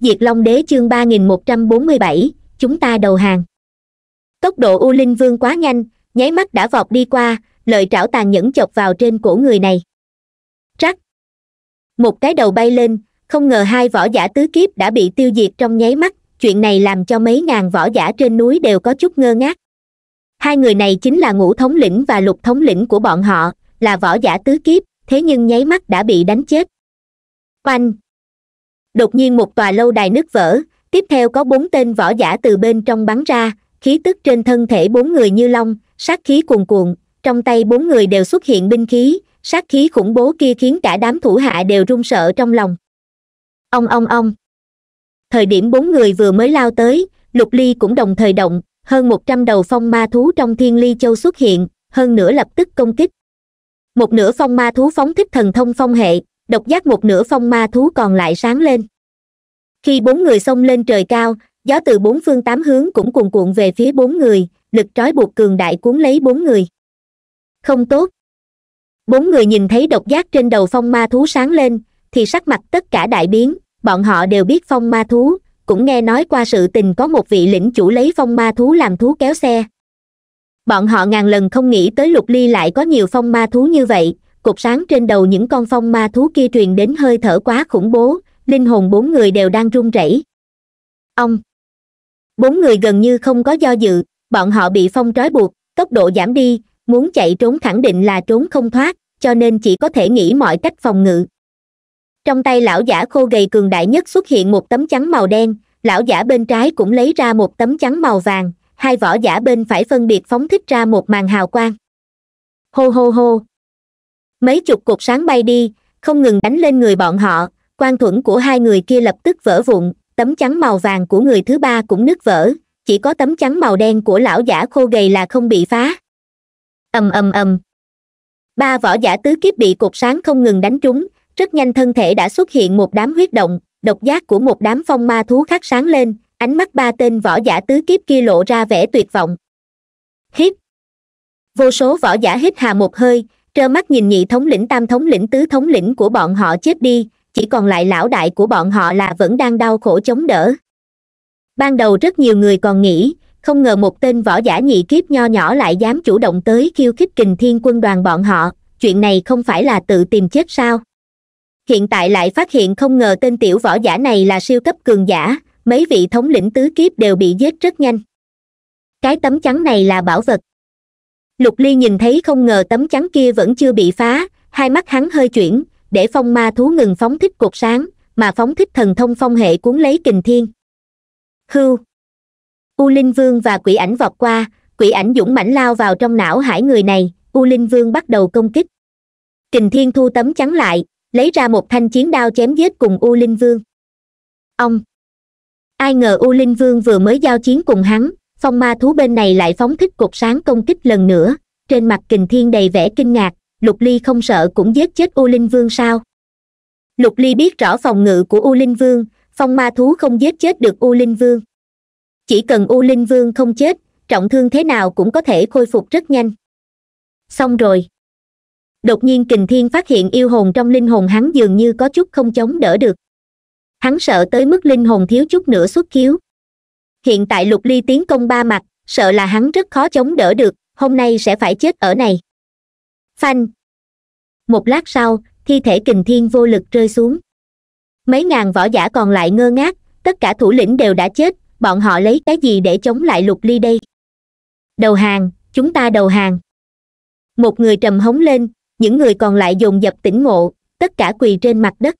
diệt long đế chương ba nghìn một trăm bốn mươi bảy chúng ta đầu hàng tốc độ u linh vương quá nhanh nháy mắt đã vọt đi qua lợi trảo tàn nhẫn chọc vào trên cổ người này rắc một cái đầu bay lên không ngờ hai võ giả tứ kiếp đã bị tiêu diệt trong nháy mắt chuyện này làm cho mấy ngàn võ giả trên núi đều có chút ngơ ngác hai người này chính là ngũ thống lĩnh và lục thống lĩnh của bọn họ là võ giả tứ kiếp thế nhưng nháy mắt đã bị đánh chết oanh đột nhiên một tòa lâu đài nứt vỡ tiếp theo có bốn tên võ giả từ bên trong bắn ra khí tức trên thân thể bốn người như long sát khí cuồn cuộn trong tay bốn người đều xuất hiện binh khí sát khí khủng bố kia khiến cả đám thủ hạ đều run sợ trong lòng ông ông ông thời điểm bốn người vừa mới lao tới lục ly cũng đồng thời động hơn một trăm đầu phong ma thú trong thiên ly châu xuất hiện hơn nữa lập tức công kích một nửa phong ma thú phóng thích thần thông phong hệ độc giác một nửa phong ma thú còn lại sáng lên khi bốn người xông lên trời cao gió từ bốn phương tám hướng cũng cuồn cuộn về phía bốn người lực trói buộc cường đại cuốn lấy bốn người không tốt bốn người nhìn thấy độc giác trên đầu phong ma thú sáng lên thì sắc mặt tất cả đại biến bọn họ đều biết phong ma thú cũng nghe nói qua sự tình có một vị lĩnh chủ lấy phong ma thú làm thú kéo xe bọn họ ngàn lần không nghĩ tới lục ly lại có nhiều phong ma thú như vậy cột sáng trên đầu những con phong ma thú kia truyền đến hơi thở quá khủng bố linh hồn bốn người đều đang run rẩy ông bốn người gần như không có do dự bọn họ bị phong trói buộc tốc độ giảm đi muốn chạy trốn khẳng định là trốn không thoát cho nên chỉ có thể nghĩ mọi cách phòng ngự trong tay lão giả khô gầy cường đại nhất xuất hiện một tấm chắn màu đen lão giả bên trái cũng lấy ra một tấm chắn màu vàng hai võ giả bên phải phân biệt phóng thích ra một màn hào quang hô hô hô mấy chục cột sáng bay đi không ngừng đánh lên người bọn họ quan thuẫn của hai người kia lập tức vỡ vụn tấm chắn màu vàng của người thứ ba cũng nứt vỡ chỉ có tấm chắn màu đen của lão giả khô gầy là không bị phá ầm ầm ầm ba võ giả tứ kiếp bị cột sáng không ngừng đánh trúng rất nhanh thân thể đã xuất hiện một đám huyết động độc giác của một đám phong ma thú khác sáng lên ánh mắt ba tên võ giả tứ kiếp kia lộ ra vẻ tuyệt vọng hít vô số võ giả hít hà một hơi trơ mắt nhìn nhị thống lĩnh tam thống lĩnh tứ thống lĩnh của bọn họ chết đi chỉ còn lại lão đại của bọn họ là vẫn đang đau khổ chống đỡ ban đầu rất nhiều người còn nghĩ không ngờ một tên võ giả nhị kiếp nho nhỏ lại dám chủ động tới khiêu khích kình thiên quân đoàn bọn họ chuyện này không phải là tự tìm chết sao hiện tại lại phát hiện không ngờ tên tiểu võ giả này là siêu cấp cường giả mấy vị thống lĩnh tứ kiếp đều bị giết rất nhanh cái tấm trắng này là bảo vật lục ly nhìn thấy không ngờ tấm chắn kia vẫn chưa bị phá hai mắt hắn hơi chuyển để phong ma thú ngừng phóng thích cột sáng mà phóng thích thần thông phong hệ cuốn lấy kình thiên Hư u linh vương và quỷ ảnh vọt qua quỷ ảnh dũng mãnh lao vào trong não hải người này u linh vương bắt đầu công kích kình thiên thu tấm chắn lại lấy ra một thanh chiến đao chém giết cùng u linh vương ông ai ngờ u linh vương vừa mới giao chiến cùng hắn phong ma thú bên này lại phóng thích cột sáng công kích lần nữa trên mặt kình thiên đầy vẻ kinh ngạc lục ly không sợ cũng giết chết u linh vương sao lục ly biết rõ phòng ngự của u linh vương phong ma thú không giết chết được u linh vương chỉ cần u linh vương không chết trọng thương thế nào cũng có thể khôi phục rất nhanh xong rồi đột nhiên kình thiên phát hiện yêu hồn trong linh hồn hắn dường như có chút không chống đỡ được hắn sợ tới mức linh hồn thiếu chút nữa xuất khiếu hiện tại lục ly tiến công ba mặt sợ là hắn rất khó chống đỡ được hôm nay sẽ phải chết ở này phanh một lát sau thi thể kình thiên vô lực rơi xuống mấy ngàn võ giả còn lại ngơ ngác tất cả thủ lĩnh đều đã chết bọn họ lấy cái gì để chống lại lục ly đây đầu hàng chúng ta đầu hàng một người trầm hống lên những người còn lại dồn dập tỉnh ngộ tất cả quỳ trên mặt đất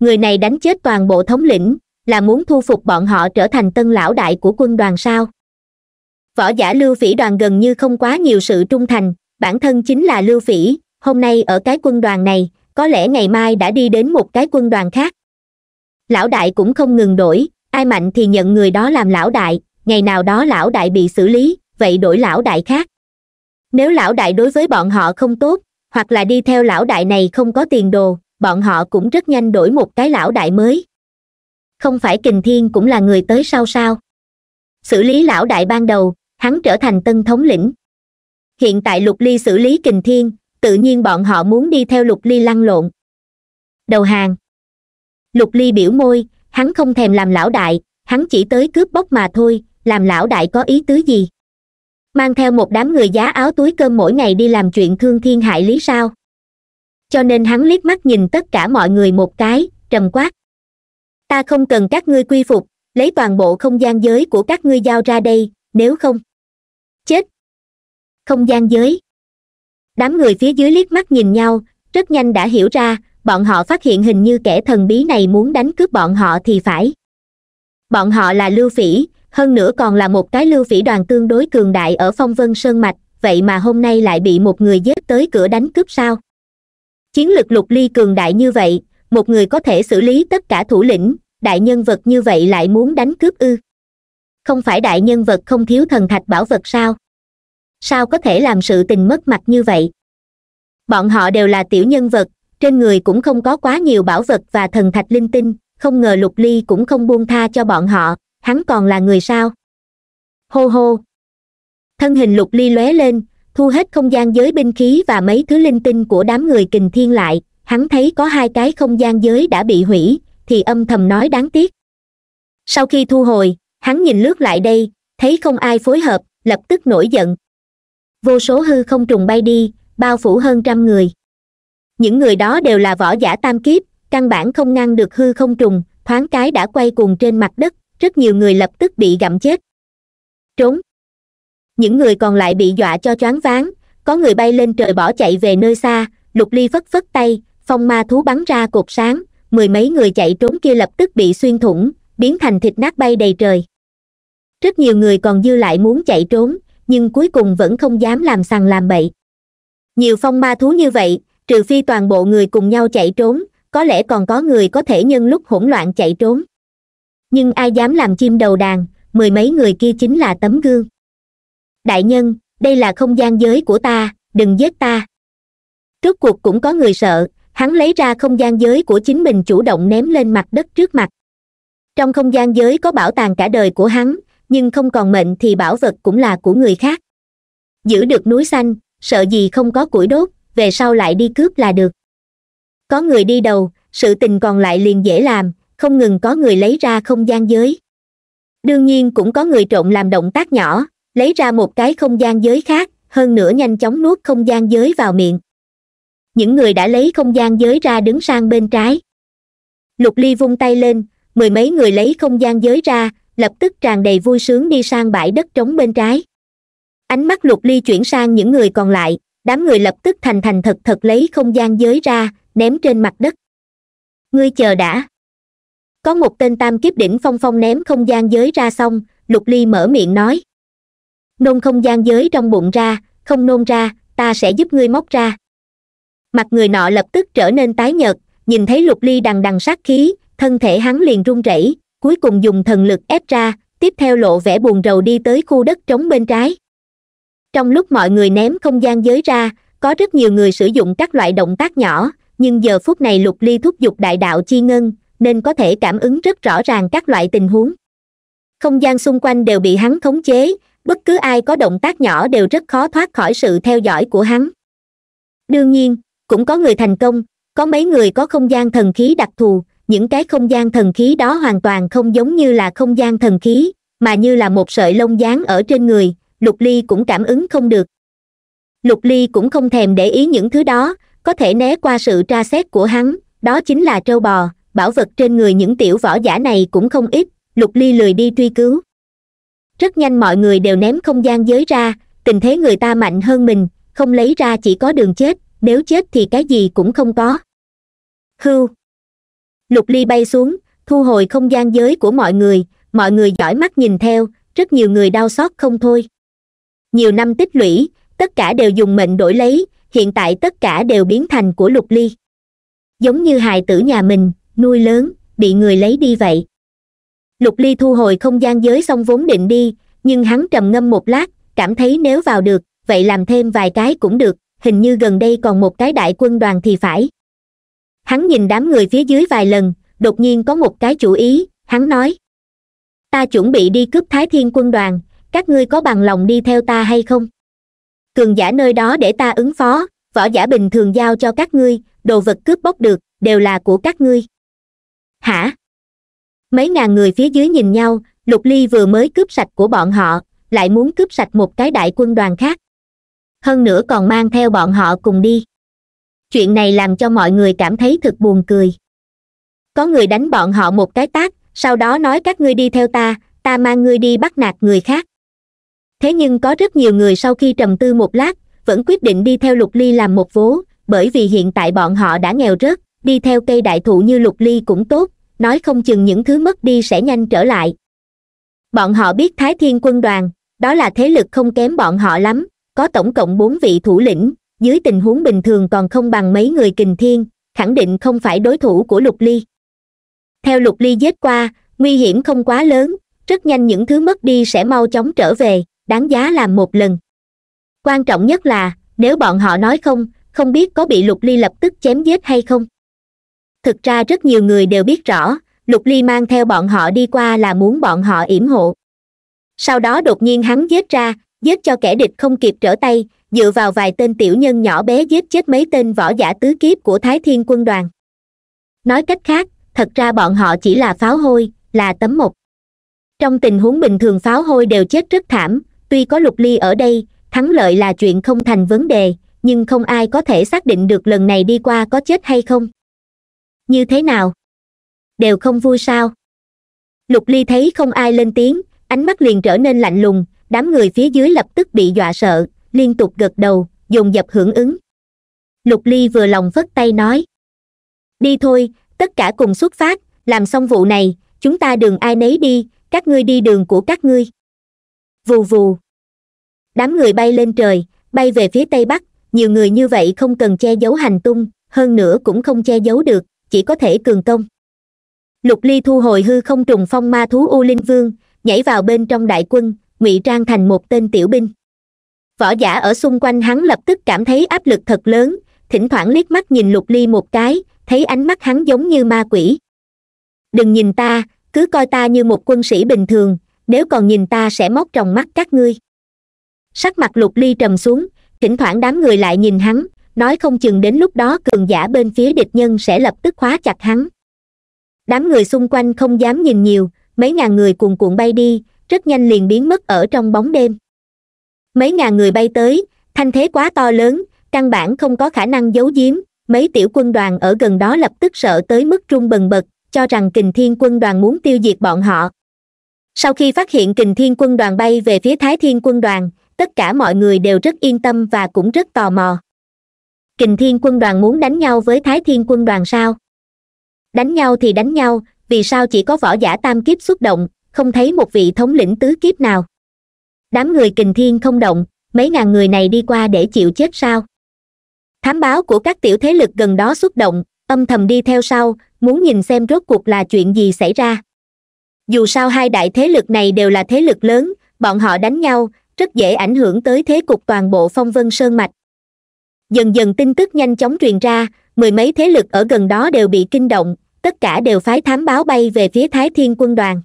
người này đánh chết toàn bộ thống lĩnh là muốn thu phục bọn họ trở thành tân lão đại của quân đoàn sao võ giả lưu phỉ đoàn gần như không quá nhiều sự trung thành bản thân chính là lưu phỉ hôm nay ở cái quân đoàn này có lẽ ngày mai đã đi đến một cái quân đoàn khác lão đại cũng không ngừng đổi ai mạnh thì nhận người đó làm lão đại ngày nào đó lão đại bị xử lý vậy đổi lão đại khác nếu lão đại đối với bọn họ không tốt hoặc là đi theo lão đại này không có tiền đồ bọn họ cũng rất nhanh đổi một cái lão đại mới không phải kình thiên cũng là người tới sau sao xử lý lão đại ban đầu hắn trở thành tân thống lĩnh hiện tại lục ly xử lý kình thiên tự nhiên bọn họ muốn đi theo lục ly lăn lộn đầu hàng lục ly biểu môi hắn không thèm làm lão đại hắn chỉ tới cướp bóc mà thôi làm lão đại có ý tứ gì mang theo một đám người giá áo túi cơm mỗi ngày đi làm chuyện thương thiên hại lý sao cho nên hắn liếc mắt nhìn tất cả mọi người một cái trầm quát ta không cần các ngươi quy phục lấy toàn bộ không gian giới của các ngươi giao ra đây nếu không chết không gian giới đám người phía dưới liếc mắt nhìn nhau rất nhanh đã hiểu ra bọn họ phát hiện hình như kẻ thần bí này muốn đánh cướp bọn họ thì phải bọn họ là lưu phỉ hơn nữa còn là một cái lưu phỉ đoàn tương đối cường đại ở phong vân sơn mạch vậy mà hôm nay lại bị một người giết tới cửa đánh cướp sao chiến lực lục ly cường đại như vậy một người có thể xử lý tất cả thủ lĩnh đại nhân vật như vậy lại muốn đánh cướp ư không phải đại nhân vật không thiếu thần thạch bảo vật sao sao có thể làm sự tình mất mặt như vậy bọn họ đều là tiểu nhân vật trên người cũng không có quá nhiều bảo vật và thần thạch linh tinh không ngờ lục ly cũng không buông tha cho bọn họ hắn còn là người sao hô hô thân hình lục ly lóe lên thu hết không gian giới binh khí và mấy thứ linh tinh của đám người kình thiên lại hắn thấy có hai cái không gian giới đã bị hủy thì âm thầm nói đáng tiếc sau khi thu hồi hắn nhìn lướt lại đây thấy không ai phối hợp lập tức nổi giận vô số hư không trùng bay đi bao phủ hơn trăm người những người đó đều là võ giả tam kiếp căn bản không ngăn được hư không trùng thoáng cái đã quay cuồng trên mặt đất rất nhiều người lập tức bị gặm chết trốn những người còn lại bị dọa cho choáng váng có người bay lên trời bỏ chạy về nơi xa lục ly phất phất tay phong ma thú bắn ra cột sáng mười mấy người chạy trốn kia lập tức bị xuyên thủng biến thành thịt nát bay đầy trời rất nhiều người còn dư lại muốn chạy trốn nhưng cuối cùng vẫn không dám làm sằng làm bậy nhiều phong ma thú như vậy trừ phi toàn bộ người cùng nhau chạy trốn có lẽ còn có người có thể nhân lúc hỗn loạn chạy trốn nhưng ai dám làm chim đầu đàn mười mấy người kia chính là tấm gương đại nhân đây là không gian giới của ta đừng giết ta trước cuộc cũng có người sợ hắn lấy ra không gian giới của chính mình chủ động ném lên mặt đất trước mặt trong không gian giới có bảo tàng cả đời của hắn nhưng không còn mệnh thì bảo vật cũng là của người khác giữ được núi xanh sợ gì không có củi đốt về sau lại đi cướp là được có người đi đầu sự tình còn lại liền dễ làm không ngừng có người lấy ra không gian giới đương nhiên cũng có người trộn làm động tác nhỏ lấy ra một cái không gian giới khác hơn nữa nhanh chóng nuốt không gian giới vào miệng những người đã lấy không gian giới ra đứng sang bên trái lục ly vung tay lên mười mấy người lấy không gian giới ra lập tức tràn đầy vui sướng đi sang bãi đất trống bên trái ánh mắt lục ly chuyển sang những người còn lại đám người lập tức thành thành thật thật lấy không gian giới ra ném trên mặt đất ngươi chờ đã có một tên tam kiếp đỉnh phong phong ném không gian giới ra xong lục ly mở miệng nói nôn không gian giới trong bụng ra không nôn ra ta sẽ giúp ngươi móc ra mặt người nọ lập tức trở nên tái nhợt nhìn thấy lục ly đằng đằng sát khí thân thể hắn liền run rẩy cuối cùng dùng thần lực ép ra tiếp theo lộ vẻ buồn rầu đi tới khu đất trống bên trái trong lúc mọi người ném không gian giới ra có rất nhiều người sử dụng các loại động tác nhỏ nhưng giờ phút này lục ly thúc giục đại đạo chi ngân nên có thể cảm ứng rất rõ ràng các loại tình huống không gian xung quanh đều bị hắn khống chế bất cứ ai có động tác nhỏ đều rất khó thoát khỏi sự theo dõi của hắn đương nhiên cũng có người thành công có mấy người có không gian thần khí đặc thù những cái không gian thần khí đó hoàn toàn không giống như là không gian thần khí mà như là một sợi lông dáng ở trên người lục ly cũng cảm ứng không được lục ly cũng không thèm để ý những thứ đó có thể né qua sự tra xét của hắn đó chính là trâu bò bảo vật trên người những tiểu võ giả này cũng không ít lục ly lười đi truy cứu rất nhanh mọi người đều ném không gian giới ra tình thế người ta mạnh hơn mình không lấy ra chỉ có đường chết nếu chết thì cái gì cũng không có hưu lục ly bay xuống thu hồi không gian giới của mọi người mọi người dõi mắt nhìn theo rất nhiều người đau xót không thôi nhiều năm tích lũy tất cả đều dùng mệnh đổi lấy hiện tại tất cả đều biến thành của lục ly giống như hài tử nhà mình nuôi lớn bị người lấy đi vậy lục ly thu hồi không gian giới xong vốn định đi nhưng hắn trầm ngâm một lát cảm thấy nếu vào được vậy làm thêm vài cái cũng được hình như gần đây còn một cái đại quân đoàn thì phải hắn nhìn đám người phía dưới vài lần đột nhiên có một cái chủ ý hắn nói ta chuẩn bị đi cướp thái thiên quân đoàn các ngươi có bằng lòng đi theo ta hay không cường giả nơi đó để ta ứng phó võ giả bình thường giao cho các ngươi đồ vật cướp bóc được đều là của các ngươi hả mấy ngàn người phía dưới nhìn nhau lục ly vừa mới cướp sạch của bọn họ lại muốn cướp sạch một cái đại quân đoàn khác hơn nữa còn mang theo bọn họ cùng đi chuyện này làm cho mọi người cảm thấy thực buồn cười có người đánh bọn họ một cái tát sau đó nói các ngươi đi theo ta ta mang ngươi đi bắt nạt người khác thế nhưng có rất nhiều người sau khi trầm tư một lát vẫn quyết định đi theo lục ly làm một vố bởi vì hiện tại bọn họ đã nghèo rớt đi theo cây đại thụ như lục ly cũng tốt nói không chừng những thứ mất đi sẽ nhanh trở lại bọn họ biết thái thiên quân đoàn đó là thế lực không kém bọn họ lắm có tổng cộng bốn vị thủ lĩnh dưới tình huống bình thường còn không bằng mấy người kình thiên khẳng định không phải đối thủ của lục ly theo lục ly giết qua nguy hiểm không quá lớn rất nhanh những thứ mất đi sẽ mau chóng trở về đáng giá làm một lần quan trọng nhất là nếu bọn họ nói không không biết có bị lục ly lập tức chém giết hay không thực ra rất nhiều người đều biết rõ lục ly mang theo bọn họ đi qua là muốn bọn họ yểm hộ sau đó đột nhiên hắn giết ra giết cho kẻ địch không kịp trở tay dựa vào vài tên tiểu nhân nhỏ bé giết chết mấy tên võ giả tứ kiếp của thái thiên quân đoàn nói cách khác thật ra bọn họ chỉ là pháo hôi là tấm mộc trong tình huống bình thường pháo hôi đều chết rất thảm tuy có lục ly ở đây thắng lợi là chuyện không thành vấn đề nhưng không ai có thể xác định được lần này đi qua có chết hay không như thế nào đều không vui sao lục ly thấy không ai lên tiếng ánh mắt liền trở nên lạnh lùng đám người phía dưới lập tức bị dọa sợ liên tục gật đầu dùng dập hưởng ứng lục ly vừa lòng phất tay nói đi thôi tất cả cùng xuất phát làm xong vụ này chúng ta đường ai nấy đi các ngươi đi đường của các ngươi vù vù đám người bay lên trời bay về phía tây bắc nhiều người như vậy không cần che giấu hành tung hơn nữa cũng không che giấu được chỉ có thể cường công lục ly thu hồi hư không trùng phong ma thú u linh vương nhảy vào bên trong đại quân ngụy trang thành một tên tiểu binh võ giả ở xung quanh hắn lập tức cảm thấy áp lực thật lớn thỉnh thoảng liếc mắt nhìn lục ly một cái thấy ánh mắt hắn giống như ma quỷ đừng nhìn ta cứ coi ta như một quân sĩ bình thường nếu còn nhìn ta sẽ móc tròng mắt các ngươi sắc mặt lục ly trầm xuống thỉnh thoảng đám người lại nhìn hắn nói không chừng đến lúc đó cường giả bên phía địch nhân sẽ lập tức khóa chặt hắn đám người xung quanh không dám nhìn nhiều mấy ngàn người cuồn cuộn bay đi rất nhanh liền biến mất ở trong bóng đêm mấy ngàn người bay tới thanh thế quá to lớn căn bản không có khả năng giấu giếm mấy tiểu quân đoàn ở gần đó lập tức sợ tới mức trung bần bật cho rằng kình thiên quân đoàn muốn tiêu diệt bọn họ sau khi phát hiện kình thiên quân đoàn bay về phía thái thiên quân đoàn tất cả mọi người đều rất yên tâm và cũng rất tò mò kình thiên quân đoàn muốn đánh nhau với thái thiên quân đoàn sao đánh nhau thì đánh nhau vì sao chỉ có võ giả tam kiếp xuất động không thấy một vị thống lĩnh tứ kiếp nào đám người kình thiên không động mấy ngàn người này đi qua để chịu chết sao thám báo của các tiểu thế lực gần đó xuất động âm thầm đi theo sau muốn nhìn xem rốt cuộc là chuyện gì xảy ra dù sao hai đại thế lực này đều là thế lực lớn bọn họ đánh nhau rất dễ ảnh hưởng tới thế cục toàn bộ phong vân sơn mạch dần dần tin tức nhanh chóng truyền ra mười mấy thế lực ở gần đó đều bị kinh động tất cả đều phái thám báo bay về phía thái thiên quân đoàn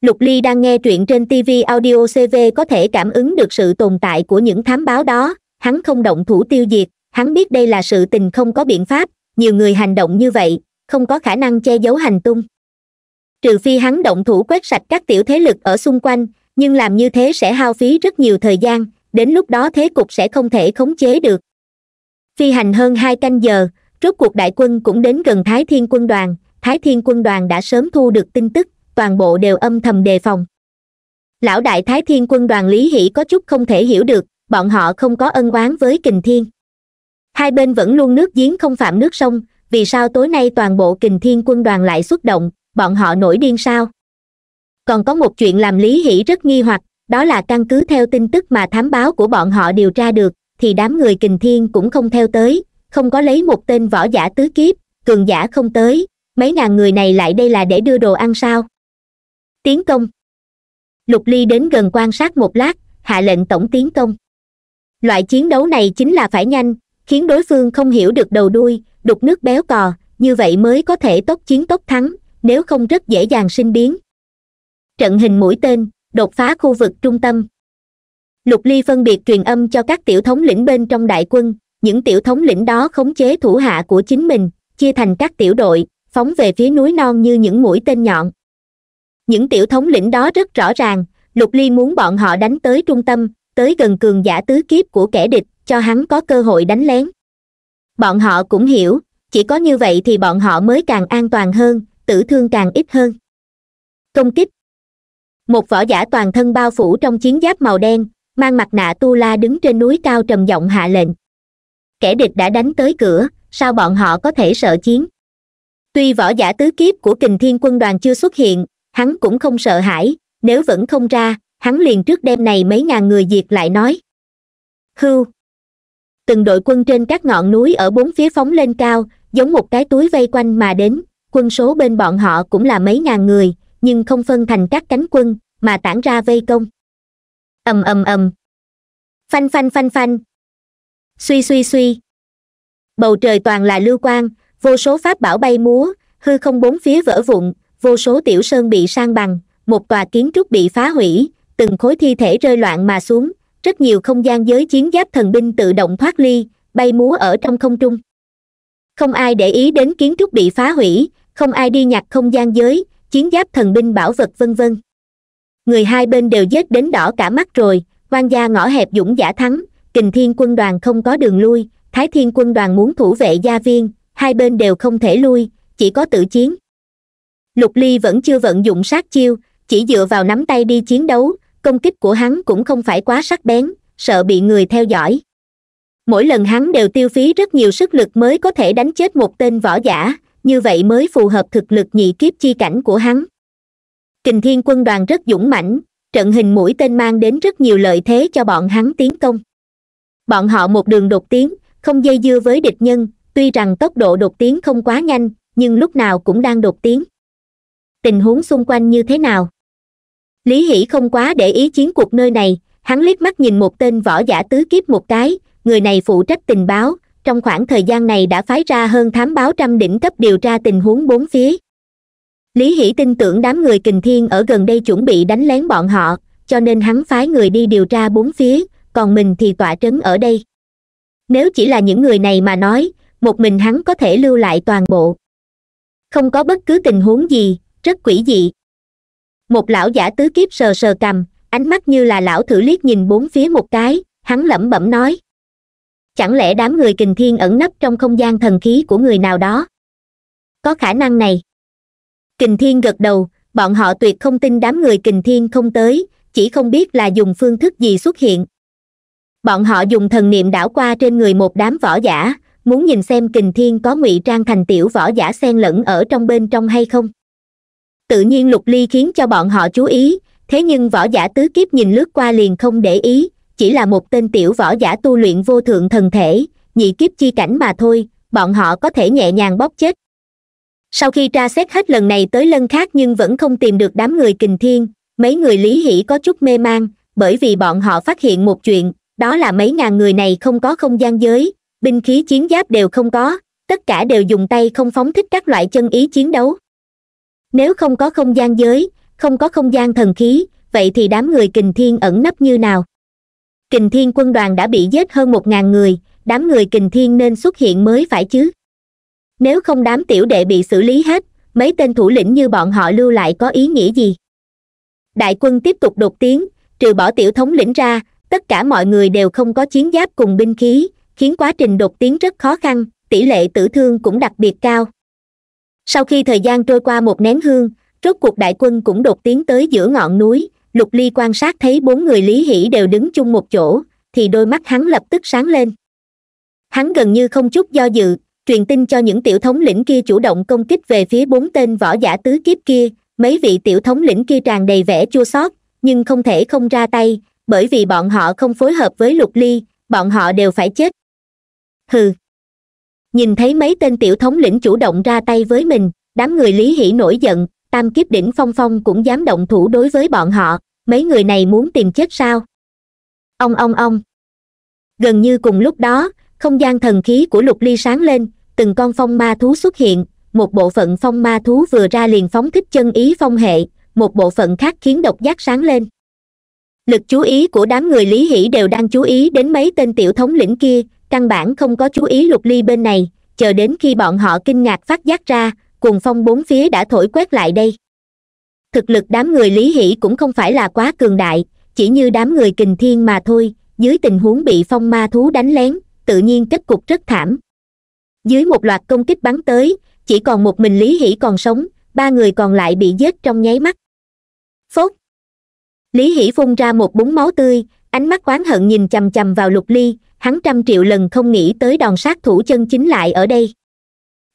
lục ly đang nghe truyện trên tv audio cv có thể cảm ứng được sự tồn tại của những thám báo đó hắn không động thủ tiêu diệt hắn biết đây là sự tình không có biện pháp nhiều người hành động như vậy không có khả năng che giấu hành tung trừ phi hắn động thủ quét sạch các tiểu thế lực ở xung quanh nhưng làm như thế sẽ hao phí rất nhiều thời gian đến lúc đó thế cục sẽ không thể khống chế được phi hành hơn hai canh giờ rốt cuộc đại quân cũng đến gần thái thiên quân đoàn thái thiên quân đoàn đã sớm thu được tin tức toàn bộ đều âm thầm đề phòng lão đại thái thiên quân đoàn lý hỷ có chút không thể hiểu được bọn họ không có ân oán với kình thiên hai bên vẫn luôn nước giếng không phạm nước sông vì sao tối nay toàn bộ kình thiên quân đoàn lại xuất động bọn họ nổi điên sao còn có một chuyện làm lý hỷ rất nghi hoặc đó là căn cứ theo tin tức mà thám báo của bọn họ điều tra được thì đám người kình thiên cũng không theo tới không có lấy một tên võ giả tứ kiếp cường giả không tới mấy ngàn người này lại đây là để đưa đồ ăn sao tiến công lục ly đến gần quan sát một lát hạ lệnh tổng tiến công loại chiến đấu này chính là phải nhanh khiến đối phương không hiểu được đầu đuôi đục nước béo cò như vậy mới có thể tốc chiến tốc thắng nếu không rất dễ dàng sinh biến trận hình mũi tên đột phá khu vực trung tâm lục ly phân biệt truyền âm cho các tiểu thống lĩnh bên trong đại quân những tiểu thống lĩnh đó khống chế thủ hạ của chính mình chia thành các tiểu đội phóng về phía núi non như những mũi tên nhọn những tiểu thống lĩnh đó rất rõ ràng lục ly muốn bọn họ đánh tới trung tâm tới gần cường giả tứ kiếp của kẻ địch cho hắn có cơ hội đánh lén bọn họ cũng hiểu chỉ có như vậy thì bọn họ mới càng an toàn hơn tử thương càng ít hơn công kích một võ giả toàn thân bao phủ trong chiến giáp màu đen mang mặt nạ tu la đứng trên núi cao trầm giọng hạ lệnh kẻ địch đã đánh tới cửa sao bọn họ có thể sợ chiến tuy võ giả tứ kiếp của kình thiên quân đoàn chưa xuất hiện hắn cũng không sợ hãi nếu vẫn không ra hắn liền trước đêm này mấy ngàn người diệt lại nói hưu từng đội quân trên các ngọn núi ở bốn phía phóng lên cao giống một cái túi vây quanh mà đến quân số bên bọn họ cũng là mấy ngàn người nhưng không phân thành các cánh quân mà tản ra vây công ầm ầm ầm phanh phanh phanh phanh suy suy suy bầu trời toàn là lưu quang vô số pháp bảo bay múa hư không bốn phía vỡ vụn vô số tiểu sơn bị sang bằng một tòa kiến trúc bị phá hủy từng khối thi thể rơi loạn mà xuống rất nhiều không gian giới chiến giáp thần binh tự động thoát ly bay múa ở trong không trung không ai để ý đến kiến trúc bị phá hủy không ai đi nhặt không gian giới chiến giáp thần binh bảo vật vân vân người hai bên đều dết đến đỏ cả mắt rồi quan gia ngõ hẹp dũng giả thắng kình thiên quân đoàn không có đường lui thái thiên quân đoàn muốn thủ vệ gia viên hai bên đều không thể lui chỉ có tự chiến lục ly vẫn chưa vận dụng sát chiêu chỉ dựa vào nắm tay đi chiến đấu công kích của hắn cũng không phải quá sắc bén sợ bị người theo dõi mỗi lần hắn đều tiêu phí rất nhiều sức lực mới có thể đánh chết một tên võ giả như vậy mới phù hợp thực lực nhị kiếp chi cảnh của hắn kình thiên quân đoàn rất dũng mãnh trận hình mũi tên mang đến rất nhiều lợi thế cho bọn hắn tiến công bọn họ một đường đột tiến không dây dưa với địch nhân tuy rằng tốc độ đột tiến không quá nhanh nhưng lúc nào cũng đang đột tiến tình huống xung quanh như thế nào lý hỷ không quá để ý chiến cuộc nơi này hắn liếc mắt nhìn một tên võ giả tứ kiếp một cái người này phụ trách tình báo trong khoảng thời gian này đã phái ra hơn thám báo trăm đỉnh cấp điều tra tình huống bốn phía lý hỷ tin tưởng đám người kình thiên ở gần đây chuẩn bị đánh lén bọn họ cho nên hắn phái người đi điều tra bốn phía còn mình thì tọa trấn ở đây nếu chỉ là những người này mà nói một mình hắn có thể lưu lại toàn bộ không có bất cứ tình huống gì rất quỷ dị một lão giả tứ kiếp sờ sờ cầm ánh mắt như là lão thử liếc nhìn bốn phía một cái hắn lẩm bẩm nói chẳng lẽ đám người kình thiên ẩn nấp trong không gian thần khí của người nào đó có khả năng này kình thiên gật đầu bọn họ tuyệt không tin đám người kình thiên không tới chỉ không biết là dùng phương thức gì xuất hiện bọn họ dùng thần niệm đảo qua trên người một đám võ giả muốn nhìn xem kình thiên có ngụy trang thành tiểu võ giả xen lẫn ở trong bên trong hay không tự nhiên lục ly khiến cho bọn họ chú ý thế nhưng võ giả tứ kiếp nhìn lướt qua liền không để ý chỉ là một tên tiểu võ giả tu luyện vô thượng thần thể nhị kiếp chi cảnh mà thôi bọn họ có thể nhẹ nhàng bóp chết sau khi tra xét hết lần này tới lần khác nhưng vẫn không tìm được đám người kình thiên mấy người lý hỉ có chút mê man bởi vì bọn họ phát hiện một chuyện đó là mấy ngàn người này không có không gian giới binh khí chiến giáp đều không có tất cả đều dùng tay không phóng thích các loại chân ý chiến đấu nếu không có không gian giới không có không gian thần khí vậy thì đám người kình thiên ẩn nấp như nào kình thiên quân đoàn đã bị giết hơn một ngàn người đám người kình thiên nên xuất hiện mới phải chứ nếu không đám tiểu đệ bị xử lý hết mấy tên thủ lĩnh như bọn họ lưu lại có ý nghĩa gì đại quân tiếp tục đột tiến trừ bỏ tiểu thống lĩnh ra tất cả mọi người đều không có chiến giáp cùng binh khí khiến quá trình đột tiến rất khó khăn tỷ lệ tử thương cũng đặc biệt cao sau khi thời gian trôi qua một nén hương rốt cuộc đại quân cũng đột tiến tới giữa ngọn núi lục ly quan sát thấy bốn người lý hỉ đều đứng chung một chỗ thì đôi mắt hắn lập tức sáng lên hắn gần như không chút do dự truyền tin cho những tiểu thống lĩnh kia chủ động công kích về phía bốn tên võ giả tứ kiếp kia mấy vị tiểu thống lĩnh kia tràn đầy vẻ chua xót nhưng không thể không ra tay bởi vì bọn họ không phối hợp với lục ly bọn họ đều phải chết hừ nhìn thấy mấy tên tiểu thống lĩnh chủ động ra tay với mình đám người lý hỉ nổi giận tam kiếp đỉnh phong phong cũng dám động thủ đối với bọn họ mấy người này muốn tìm chết sao ông ông ông gần như cùng lúc đó không gian thần khí của lục ly sáng lên từng con phong ma thú xuất hiện một bộ phận phong ma thú vừa ra liền phóng thích chân ý phong hệ một bộ phận khác khiến độc giác sáng lên lực chú ý của đám người lý hỷ đều đang chú ý đến mấy tên tiểu thống lĩnh kia căn bản không có chú ý lục ly bên này chờ đến khi bọn họ kinh ngạc phát giác ra cuồng phong bốn phía đã thổi quét lại đây thực lực đám người lý hỷ cũng không phải là quá cường đại chỉ như đám người kình thiên mà thôi dưới tình huống bị phong ma thú đánh lén tự nhiên kết cục rất thảm dưới một loạt công kích bắn tới chỉ còn một mình lý hỷ còn sống ba người còn lại bị giết trong nháy mắt phốt lý hỷ phun ra một búng máu tươi ánh mắt oán hận nhìn chầm chầm vào lục ly hắn trăm triệu lần không nghĩ tới đòn sát thủ chân chính lại ở đây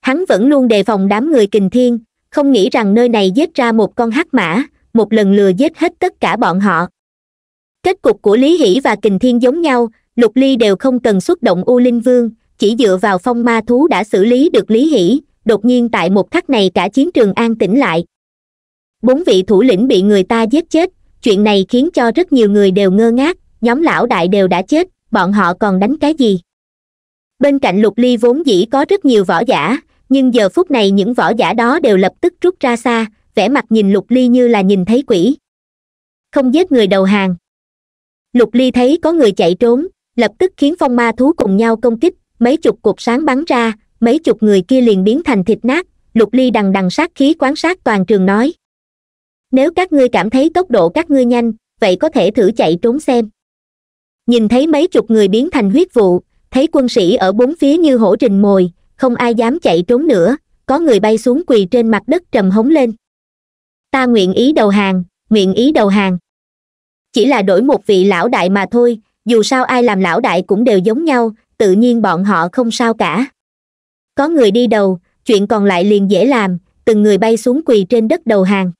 hắn vẫn luôn đề phòng đám người kình thiên không nghĩ rằng nơi này giết ra một con hắc mã một lần lừa giết hết tất cả bọn họ kết cục của lý hỷ và kình thiên giống nhau lục ly đều không cần xuất động u linh vương chỉ dựa vào phong ma thú đã xử lý được lý hỷ đột nhiên tại một khắc này cả chiến trường an tĩnh lại bốn vị thủ lĩnh bị người ta giết chết chuyện này khiến cho rất nhiều người đều ngơ ngác nhóm lão đại đều đã chết bọn họ còn đánh cái gì bên cạnh lục ly vốn dĩ có rất nhiều võ giả nhưng giờ phút này những võ giả đó đều lập tức rút ra xa vẻ mặt nhìn lục ly như là nhìn thấy quỷ không giết người đầu hàng lục ly thấy có người chạy trốn lập tức khiến phong ma thú cùng nhau công kích mấy chục cục sáng bắn ra mấy chục người kia liền biến thành thịt nát lục ly đằng đằng sát khí quán sát toàn trường nói nếu các ngươi cảm thấy tốc độ các ngươi nhanh vậy có thể thử chạy trốn xem nhìn thấy mấy chục người biến thành huyết vụ thấy quân sĩ ở bốn phía như hổ trình mồi không ai dám chạy trốn nữa có người bay xuống quỳ trên mặt đất trầm hống lên ta nguyện ý đầu hàng nguyện ý đầu hàng chỉ là đổi một vị lão đại mà thôi dù sao ai làm lão đại cũng đều giống nhau tự nhiên bọn họ không sao cả có người đi đầu chuyện còn lại liền dễ làm từng người bay xuống quỳ trên đất đầu hàng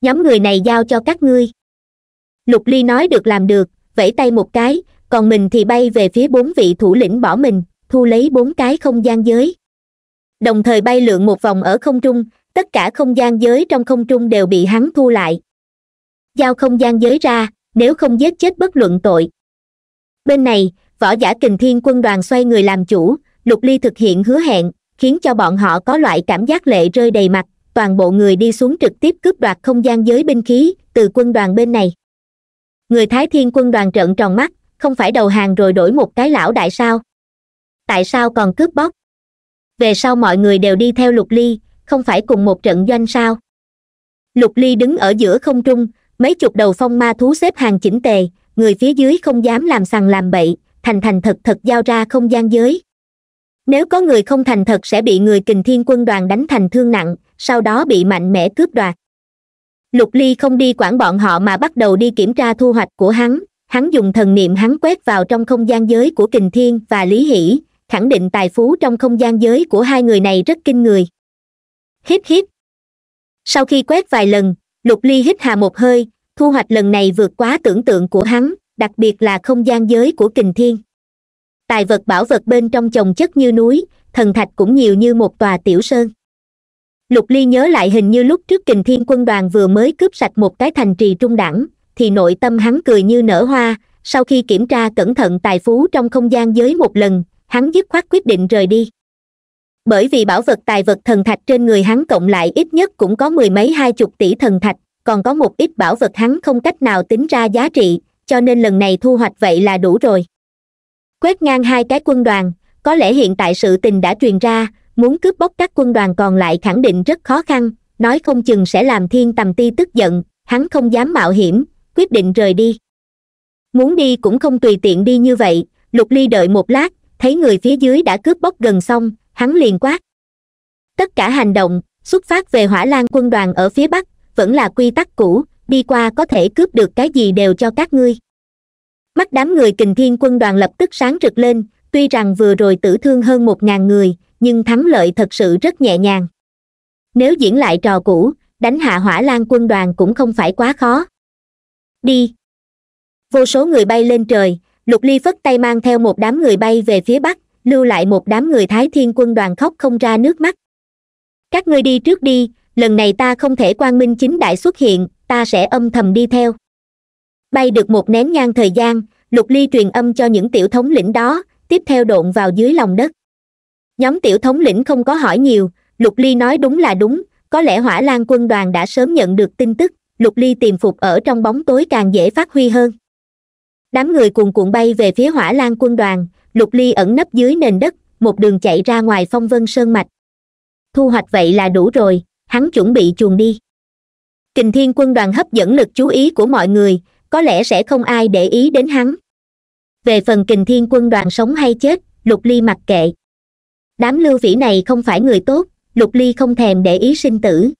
nhóm người này giao cho các ngươi lục ly nói được làm được vẫy tay một cái còn mình thì bay về phía bốn vị thủ lĩnh bỏ mình thu lấy bốn cái không gian giới đồng thời bay lượn một vòng ở không trung tất cả không gian giới trong không trung đều bị hắn thu lại giao không gian giới ra nếu không giết chết bất luận tội bên này võ giả kình thiên quân đoàn xoay người làm chủ lục ly thực hiện hứa hẹn khiến cho bọn họ có loại cảm giác lệ rơi đầy mặt toàn bộ người đi xuống trực tiếp cướp đoạt không gian giới binh khí từ quân đoàn bên này người thái thiên quân đoàn trợn tròn mắt không phải đầu hàng rồi đổi một cái lão đại sao tại sao còn cướp bóc về sau mọi người đều đi theo lục ly không phải cùng một trận doanh sao lục ly đứng ở giữa không trung mấy chục đầu phong ma thú xếp hàng chỉnh tề người phía dưới không dám làm sằng làm bậy thành thành thật thật giao ra không gian giới nếu có người không thành thật sẽ bị người kình thiên quân đoàn đánh thành thương nặng sau đó bị mạnh mẽ cướp đoạt lục ly không đi quản bọn họ mà bắt đầu đi kiểm tra thu hoạch của hắn hắn dùng thần niệm hắn quét vào trong không gian giới của kình thiên và lý hỷ khẳng định tài phú trong không gian giới của hai người này rất kinh người hít hít sau khi quét vài lần lục ly hít hà một hơi thu hoạch lần này vượt quá tưởng tượng của hắn đặc biệt là không gian giới của kình thiên tài vật bảo vật bên trong chồng chất như núi thần thạch cũng nhiều như một tòa tiểu sơn lục ly nhớ lại hình như lúc trước kình thiên quân đoàn vừa mới cướp sạch một cái thành trì trung đẳng thì nội tâm hắn cười như nở hoa sau khi kiểm tra cẩn thận tài phú trong không gian giới một lần hắn dứt khoát quyết định rời đi bởi vì bảo vật tài vật thần thạch trên người hắn cộng lại ít nhất cũng có mười mấy hai chục tỷ thần thạch còn có một ít bảo vật hắn không cách nào tính ra giá trị cho nên lần này thu hoạch vậy là đủ rồi quét ngang hai cái quân đoàn có lẽ hiện tại sự tình đã truyền ra muốn cướp bóc các quân đoàn còn lại khẳng định rất khó khăn nói không chừng sẽ làm thiên tầm ti tức giận hắn không dám mạo hiểm quyết định rời đi muốn đi cũng không tùy tiện đi như vậy lục ly đợi một lát thấy người phía dưới đã cướp bóc gần xong hắn liền quát tất cả hành động xuất phát về hỏa lan quân đoàn ở phía bắc vẫn là quy tắc cũ đi qua có thể cướp được cái gì đều cho các ngươi mắt đám người kình thiên quân đoàn lập tức sáng rực lên tuy rằng vừa rồi tử thương hơn một ngàn người nhưng thắng lợi thật sự rất nhẹ nhàng nếu diễn lại trò cũ đánh hạ hỏa lan quân đoàn cũng không phải quá khó đi vô số người bay lên trời lục ly phất tay mang theo một đám người bay về phía bắc lưu lại một đám người thái thiên quân đoàn khóc không ra nước mắt các ngươi đi trước đi lần này ta không thể quang minh chính đại xuất hiện ta sẽ âm thầm đi theo bay được một nén nhang thời gian lục ly truyền âm cho những tiểu thống lĩnh đó tiếp theo độn vào dưới lòng đất nhóm tiểu thống lĩnh không có hỏi nhiều lục ly nói đúng là đúng có lẽ hỏa lan quân đoàn đã sớm nhận được tin tức lục ly tìm phục ở trong bóng tối càng dễ phát huy hơn đám người cuồn cuộn bay về phía hỏa lan quân đoàn lục ly ẩn nấp dưới nền đất một đường chạy ra ngoài phong vân sơn mạch thu hoạch vậy là đủ rồi hắn chuẩn bị chuồn đi kình thiên quân đoàn hấp dẫn lực chú ý của mọi người có lẽ sẽ không ai để ý đến hắn về phần kình thiên quân đoàn sống hay chết lục ly mặc kệ đám lưu vĩ này không phải người tốt lục ly không thèm để ý sinh tử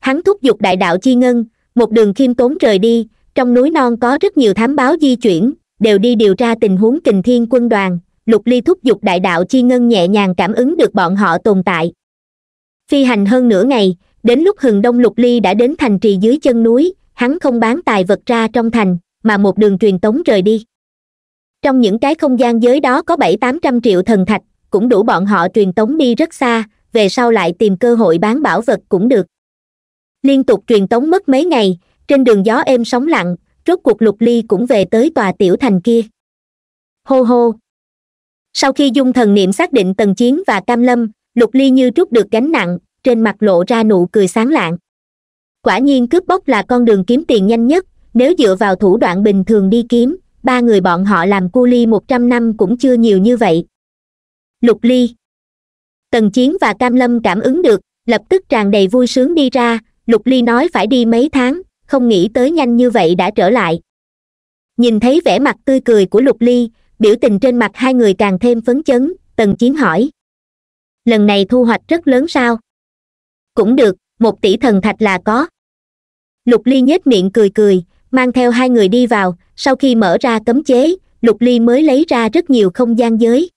hắn thúc giục đại đạo chi ngân một đường khiêm tốn rời đi trong núi non có rất nhiều thám báo di chuyển đều đi điều tra tình huống kình thiên quân đoàn lục ly thúc giục đại đạo chi ngân nhẹ nhàng cảm ứng được bọn họ tồn tại phi hành hơn nửa ngày đến lúc hừng đông lục ly đã đến thành trì dưới chân núi hắn không bán tài vật ra trong thành mà một đường truyền tống rời đi trong những cái không gian giới đó có bảy tám trăm triệu thần thạch cũng đủ bọn họ truyền tống đi rất xa về sau lại tìm cơ hội bán bảo vật cũng được liên tục truyền tống mất mấy ngày trên đường gió êm sóng lặng rốt cuộc lục ly cũng về tới tòa tiểu thành kia hô hô sau khi dung thần niệm xác định tần chiến và cam lâm lục ly như trút được gánh nặng trên mặt lộ ra nụ cười sáng lạng quả nhiên cướp bóc là con đường kiếm tiền nhanh nhất nếu dựa vào thủ đoạn bình thường đi kiếm ba người bọn họ làm cu ly một trăm năm cũng chưa nhiều như vậy lục ly tần chiến và cam lâm cảm ứng được lập tức tràn đầy vui sướng đi ra lục ly nói phải đi mấy tháng không nghĩ tới nhanh như vậy đã trở lại nhìn thấy vẻ mặt tươi cười của lục ly biểu tình trên mặt hai người càng thêm phấn chấn tần chiến hỏi lần này thu hoạch rất lớn sao cũng được một tỷ thần thạch là có lục ly nhếch miệng cười cười mang theo hai người đi vào sau khi mở ra cấm chế lục ly mới lấy ra rất nhiều không gian giới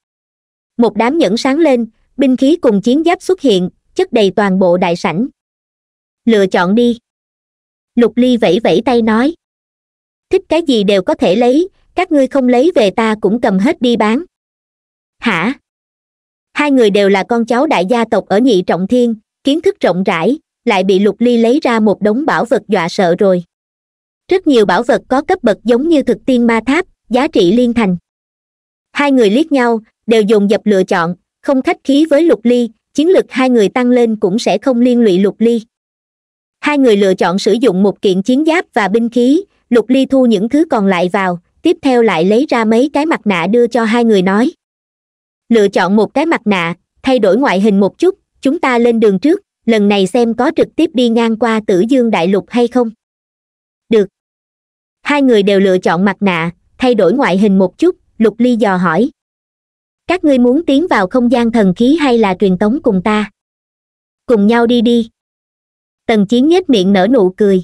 một đám nhẫn sáng lên binh khí cùng chiến giáp xuất hiện chất đầy toàn bộ đại sảnh lựa chọn đi lục ly vẫy vẫy tay nói thích cái gì đều có thể lấy các ngươi không lấy về ta cũng cầm hết đi bán hả hai người đều là con cháu đại gia tộc ở nhị trọng thiên kiến thức rộng rãi lại bị lục ly lấy ra một đống bảo vật dọa sợ rồi rất nhiều bảo vật có cấp bậc giống như thực tiên ma tháp giá trị liên thành hai người liếc nhau đều dồn dập lựa chọn không khách khí với lục ly chiến lực hai người tăng lên cũng sẽ không liên lụy lục ly hai người lựa chọn sử dụng một kiện chiến giáp và binh khí lục ly thu những thứ còn lại vào tiếp theo lại lấy ra mấy cái mặt nạ đưa cho hai người nói lựa chọn một cái mặt nạ thay đổi ngoại hình một chút chúng ta lên đường trước lần này xem có trực tiếp đi ngang qua tử dương đại lục hay không được hai người đều lựa chọn mặt nạ thay đổi ngoại hình một chút lục ly dò hỏi các ngươi muốn tiến vào không gian thần khí hay là truyền tống cùng ta cùng nhau đi đi tần chiến nhếch miệng nở nụ cười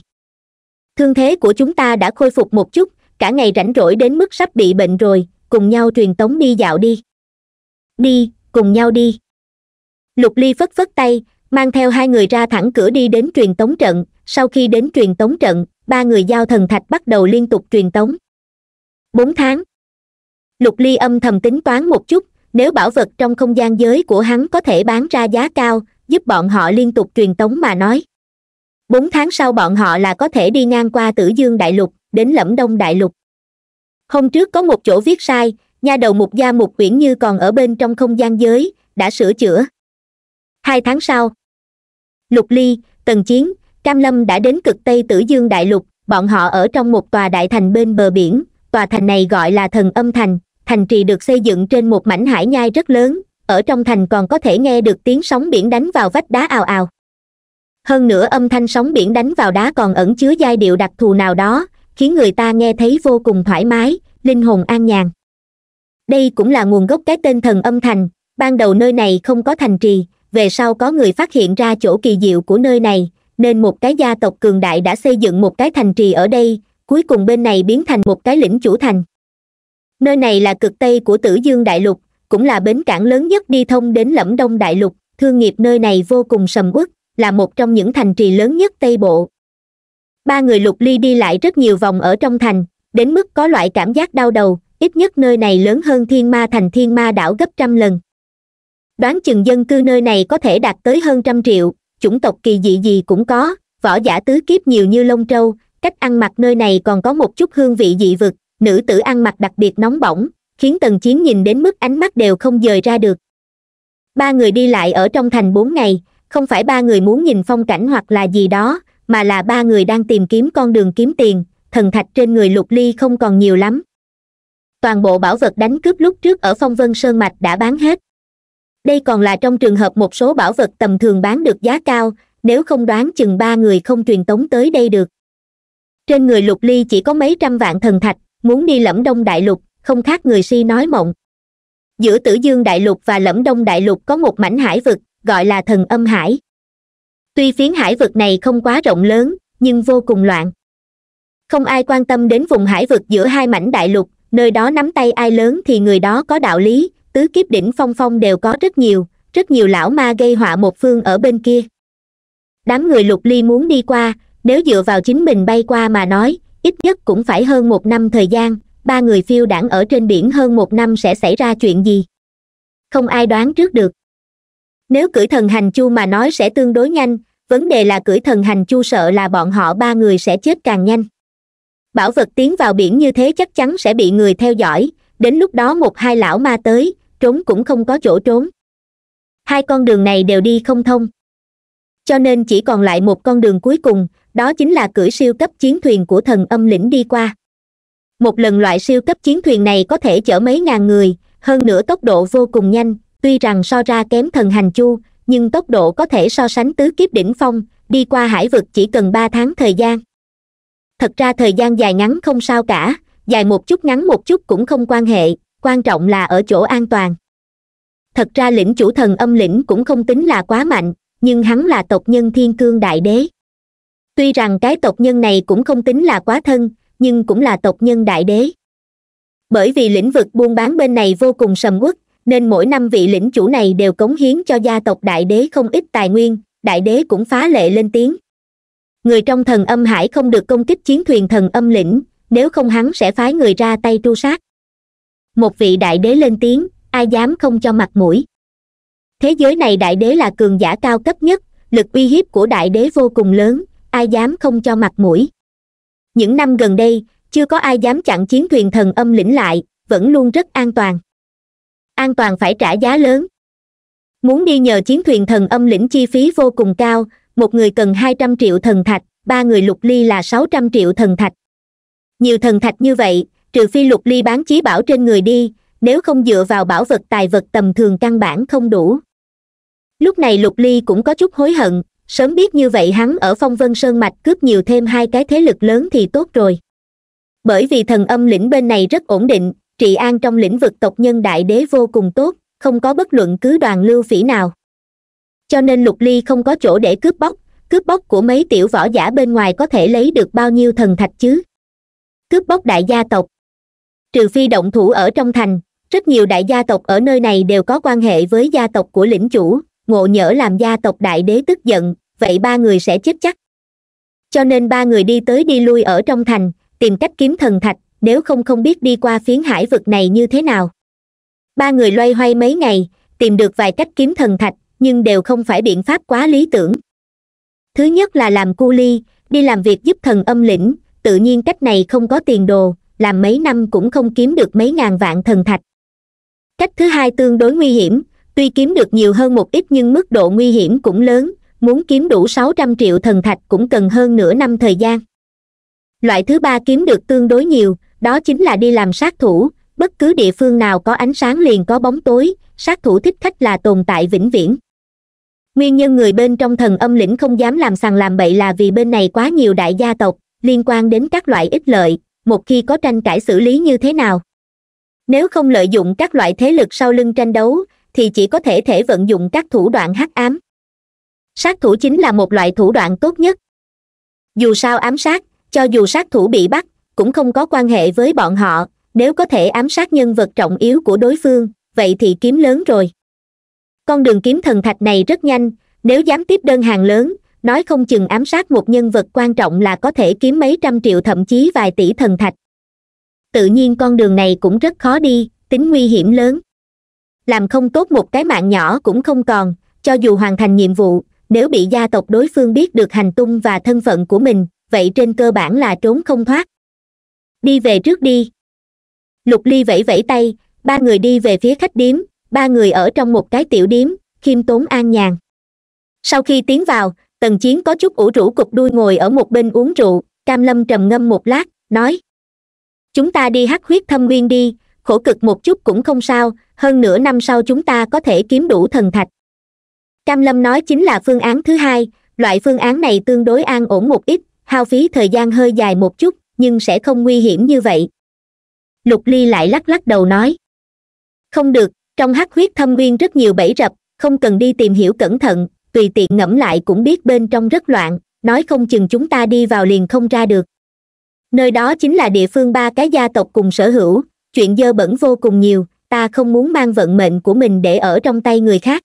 thương thế của chúng ta đã khôi phục một chút cả ngày rảnh rỗi đến mức sắp bị bệnh rồi cùng nhau truyền tống đi dạo đi đi cùng nhau đi lục ly phất phất tay mang theo hai người ra thẳng cửa đi đến truyền tống trận sau khi đến truyền tống trận ba người giao thần thạch bắt đầu liên tục truyền tống bốn tháng lục ly âm thầm tính toán một chút nếu bảo vật trong không gian giới của hắn có thể bán ra giá cao giúp bọn họ liên tục truyền tống mà nói bốn tháng sau bọn họ là có thể đi ngang qua tử dương đại lục đến lẫm đông đại lục hôm trước có một chỗ viết sai nha đầu mục gia mục quyển như còn ở bên trong không gian giới đã sửa chữa hai tháng sau lục ly tần chiến cam lâm đã đến cực tây tử dương đại lục bọn họ ở trong một tòa đại thành bên bờ biển tòa thành này gọi là thần âm thành thành trì được xây dựng trên một mảnh hải nhai rất lớn ở trong thành còn có thể nghe được tiếng sóng biển đánh vào vách đá ào ào hơn nữa âm thanh sóng biển đánh vào đá còn ẩn chứa giai điệu đặc thù nào đó khiến người ta nghe thấy vô cùng thoải mái linh hồn an nhàn đây cũng là nguồn gốc cái tên thần âm thành ban đầu nơi này không có thành trì về sau có người phát hiện ra chỗ kỳ diệu của nơi này nên một cái gia tộc cường đại đã xây dựng một cái thành trì ở đây cuối cùng bên này biến thành một cái lĩnh chủ thành nơi này là cực tây của tử dương đại lục cũng là bến cảng lớn nhất đi thông đến lẫm đông đại lục thương nghiệp nơi này vô cùng sầm uất là một trong những thành trì lớn nhất tây bộ ba người lục ly đi lại rất nhiều vòng ở trong thành đến mức có loại cảm giác đau đầu ít nhất nơi này lớn hơn thiên ma thành thiên ma đảo gấp trăm lần đoán chừng dân cư nơi này có thể đạt tới hơn trăm triệu chủng tộc kỳ dị gì cũng có võ giả tứ kiếp nhiều như lông trâu cách ăn mặc nơi này còn có một chút hương vị dị vực nữ tử ăn mặc đặc biệt nóng bỏng khiến tần chiến nhìn đến mức ánh mắt đều không dời ra được ba người đi lại ở trong thành bốn ngày không phải ba người muốn nhìn phong cảnh hoặc là gì đó mà là ba người đang tìm kiếm con đường kiếm tiền thần thạch trên người lục ly không còn nhiều lắm toàn bộ bảo vật đánh cướp lúc trước ở phong vân sơn mạch đã bán hết đây còn là trong trường hợp một số bảo vật tầm thường bán được giá cao nếu không đoán chừng ba người không truyền tống tới đây được trên người lục ly chỉ có mấy trăm vạn thần thạch muốn đi lẫm đông đại lục không khác người si nói mộng giữa tử dương đại lục và lẫm đông đại lục có một mảnh hải vực gọi là thần âm hải tuy phiến hải vực này không quá rộng lớn nhưng vô cùng loạn không ai quan tâm đến vùng hải vực giữa hai mảnh đại lục nơi đó nắm tay ai lớn thì người đó có đạo lý tứ kiếp đỉnh phong phong đều có rất nhiều rất nhiều lão ma gây họa một phương ở bên kia đám người lục ly muốn đi qua nếu dựa vào chính mình bay qua mà nói ít nhất cũng phải hơn một năm thời gian ba người phiêu đảng ở trên biển hơn một năm sẽ xảy ra chuyện gì không ai đoán trước được nếu cử thần hành chu mà nói sẽ tương đối nhanh vấn đề là cử thần hành chu sợ là bọn họ ba người sẽ chết càng nhanh bảo vật tiến vào biển như thế chắc chắn sẽ bị người theo dõi đến lúc đó một hai lão ma tới trốn cũng không có chỗ trốn hai con đường này đều đi không thông cho nên chỉ còn lại một con đường cuối cùng đó chính là cửa siêu cấp chiến thuyền của thần âm lĩnh đi qua một lần loại siêu cấp chiến thuyền này có thể chở mấy ngàn người hơn nữa tốc độ vô cùng nhanh tuy rằng so ra kém thần hành chu nhưng tốc độ có thể so sánh tứ kiếp đỉnh phong đi qua hải vực chỉ cần ba tháng thời gian thật ra thời gian dài ngắn không sao cả dài một chút ngắn một chút cũng không quan hệ quan trọng là ở chỗ an toàn thật ra lĩnh chủ thần âm lĩnh cũng không tính là quá mạnh nhưng hắn là tộc nhân thiên cương đại đế tuy rằng cái tộc nhân này cũng không tính là quá thân nhưng cũng là tộc nhân đại đế bởi vì lĩnh vực buôn bán bên này vô cùng sầm uất nên mỗi năm vị lĩnh chủ này đều cống hiến cho gia tộc đại đế không ít tài nguyên đại đế cũng phá lệ lên tiếng người trong thần âm hải không được công kích chiến thuyền thần âm lĩnh nếu không hắn sẽ phái người ra tay tru sát một vị đại đế lên tiếng ai dám không cho mặt mũi thế giới này đại đế là cường giả cao cấp nhất lực uy hiếp của đại đế vô cùng lớn ai dám không cho mặt mũi những năm gần đây chưa có ai dám chặn chiến thuyền thần âm lĩnh lại vẫn luôn rất an toàn an toàn phải trả giá lớn muốn đi nhờ chiến thuyền thần âm lĩnh chi phí vô cùng cao một người cần hai trăm triệu thần thạch ba người lục ly là sáu trăm triệu thần thạch nhiều thần thạch như vậy trừ phi lục ly bán chí bảo trên người đi nếu không dựa vào bảo vật tài vật tầm thường căn bản không đủ lúc này lục ly cũng có chút hối hận sớm biết như vậy hắn ở phong vân sơn mạch cướp nhiều thêm hai cái thế lực lớn thì tốt rồi bởi vì thần âm lĩnh bên này rất ổn định trị an trong lĩnh vực tộc nhân đại đế vô cùng tốt không có bất luận cứ đoàn lưu phỉ nào cho nên lục ly không có chỗ để cướp bóc cướp bóc của mấy tiểu võ giả bên ngoài có thể lấy được bao nhiêu thần thạch chứ cướp bóc đại gia tộc trừ phi động thủ ở trong thành rất nhiều đại gia tộc ở nơi này đều có quan hệ với gia tộc của lĩnh chủ ngộ nhỡ làm gia tộc đại đế tức giận vậy ba người sẽ chết chắc cho nên ba người đi tới đi lui ở trong thành tìm cách kiếm thần thạch nếu không không biết đi qua phiến hải vực này như thế nào ba người loay hoay mấy ngày tìm được vài cách kiếm thần thạch nhưng đều không phải biện pháp quá lý tưởng thứ nhất là làm cu ly đi làm việc giúp thần âm lĩnh tự nhiên cách này không có tiền đồ làm mấy năm cũng không kiếm được mấy ngàn vạn thần thạch cách thứ hai tương đối nguy hiểm tuy kiếm được nhiều hơn một ít nhưng mức độ nguy hiểm cũng lớn muốn kiếm đủ sáu trăm triệu thần thạch cũng cần hơn nửa năm thời gian loại thứ ba kiếm được tương đối nhiều đó chính là đi làm sát thủ bất cứ địa phương nào có ánh sáng liền có bóng tối sát thủ thích khách là tồn tại vĩnh viễn nguyên nhân người bên trong thần âm lĩnh không dám làm sàng làm bậy là vì bên này quá nhiều đại gia tộc liên quan đến các loại ích lợi một khi có tranh cãi xử lý như thế nào nếu không lợi dụng các loại thế lực sau lưng tranh đấu thì chỉ có thể thể vận dụng các thủ đoạn hắc ám sát thủ chính là một loại thủ đoạn tốt nhất dù sao ám sát cho dù sát thủ bị bắt cũng không có quan hệ với bọn họ nếu có thể ám sát nhân vật trọng yếu của đối phương vậy thì kiếm lớn rồi con đường kiếm thần thạch này rất nhanh nếu dám tiếp đơn hàng lớn nói không chừng ám sát một nhân vật quan trọng là có thể kiếm mấy trăm triệu thậm chí vài tỷ thần thạch tự nhiên con đường này cũng rất khó đi tính nguy hiểm lớn làm không tốt một cái mạng nhỏ cũng không còn cho dù hoàn thành nhiệm vụ nếu bị gia tộc đối phương biết được hành tung và thân phận của mình vậy trên cơ bản là trốn không thoát đi về trước đi lục ly vẫy vẫy tay ba người đi về phía khách điếm ba người ở trong một cái tiểu điếm khiêm tốn an nhàn sau khi tiến vào tần chiến có chút ủ rũ cục đuôi ngồi ở một bên uống rượu cam lâm trầm ngâm một lát nói chúng ta đi hắc huyết thâm nguyên đi khổ cực một chút cũng không sao hơn nửa năm sau chúng ta có thể kiếm đủ thần thạch cam lâm nói chính là phương án thứ hai loại phương án này tương đối an ổn một ít hao phí thời gian hơi dài một chút nhưng sẽ không nguy hiểm như vậy lục ly lại lắc lắc đầu nói không được trong hắc huyết thâm uyên rất nhiều bẫy rập không cần đi tìm hiểu cẩn thận tùy tiện ngẫm lại cũng biết bên trong rất loạn nói không chừng chúng ta đi vào liền không ra được nơi đó chính là địa phương ba cái gia tộc cùng sở hữu chuyện dơ bẩn vô cùng nhiều ta không muốn mang vận mệnh của mình để ở trong tay người khác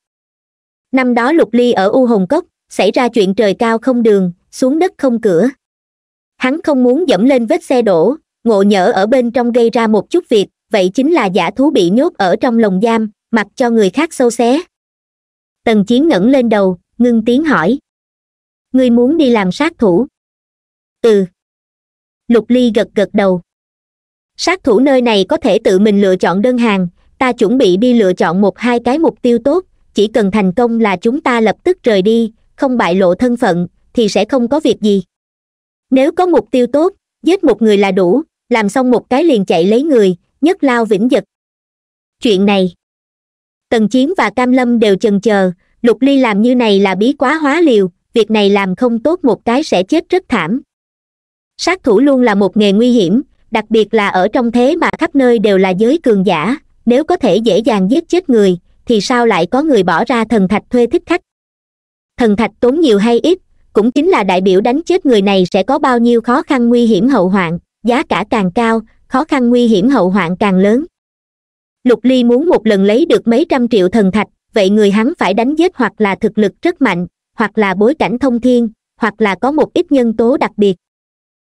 năm đó lục ly ở u hồng cốc xảy ra chuyện trời cao không đường xuống đất không cửa hắn không muốn dẫm lên vết xe đổ ngộ nhỡ ở bên trong gây ra một chút việc vậy chính là giả thú bị nhốt ở trong lồng giam mặc cho người khác sâu xé tần chiến ngẩng lên đầu ngưng tiếng hỏi ngươi muốn đi làm sát thủ ừ lục ly gật gật đầu sát thủ nơi này có thể tự mình lựa chọn đơn hàng ta chuẩn bị đi lựa chọn một hai cái mục tiêu tốt chỉ cần thành công là chúng ta lập tức rời đi không bại lộ thân phận thì sẽ không có việc gì nếu có mục tiêu tốt giết một người là đủ làm xong một cái liền chạy lấy người nhất lao vĩnh giật chuyện này tần chiến và cam lâm đều chần chờ lục ly làm như này là bí quá hóa liều việc này làm không tốt một cái sẽ chết rất thảm sát thủ luôn là một nghề nguy hiểm đặc biệt là ở trong thế mà khắp nơi đều là giới cường giả nếu có thể dễ dàng giết chết người thì sao lại có người bỏ ra thần thạch thuê thích khách thần thạch tốn nhiều hay ít cũng chính là đại biểu đánh chết người này sẽ có bao nhiêu khó khăn nguy hiểm hậu hoạn giá cả càng cao khó khăn nguy hiểm hậu hoạn càng lớn lục ly muốn một lần lấy được mấy trăm triệu thần thạch vậy người hắn phải đánh giết hoặc là thực lực rất mạnh hoặc là bối cảnh thông thiên hoặc là có một ít nhân tố đặc biệt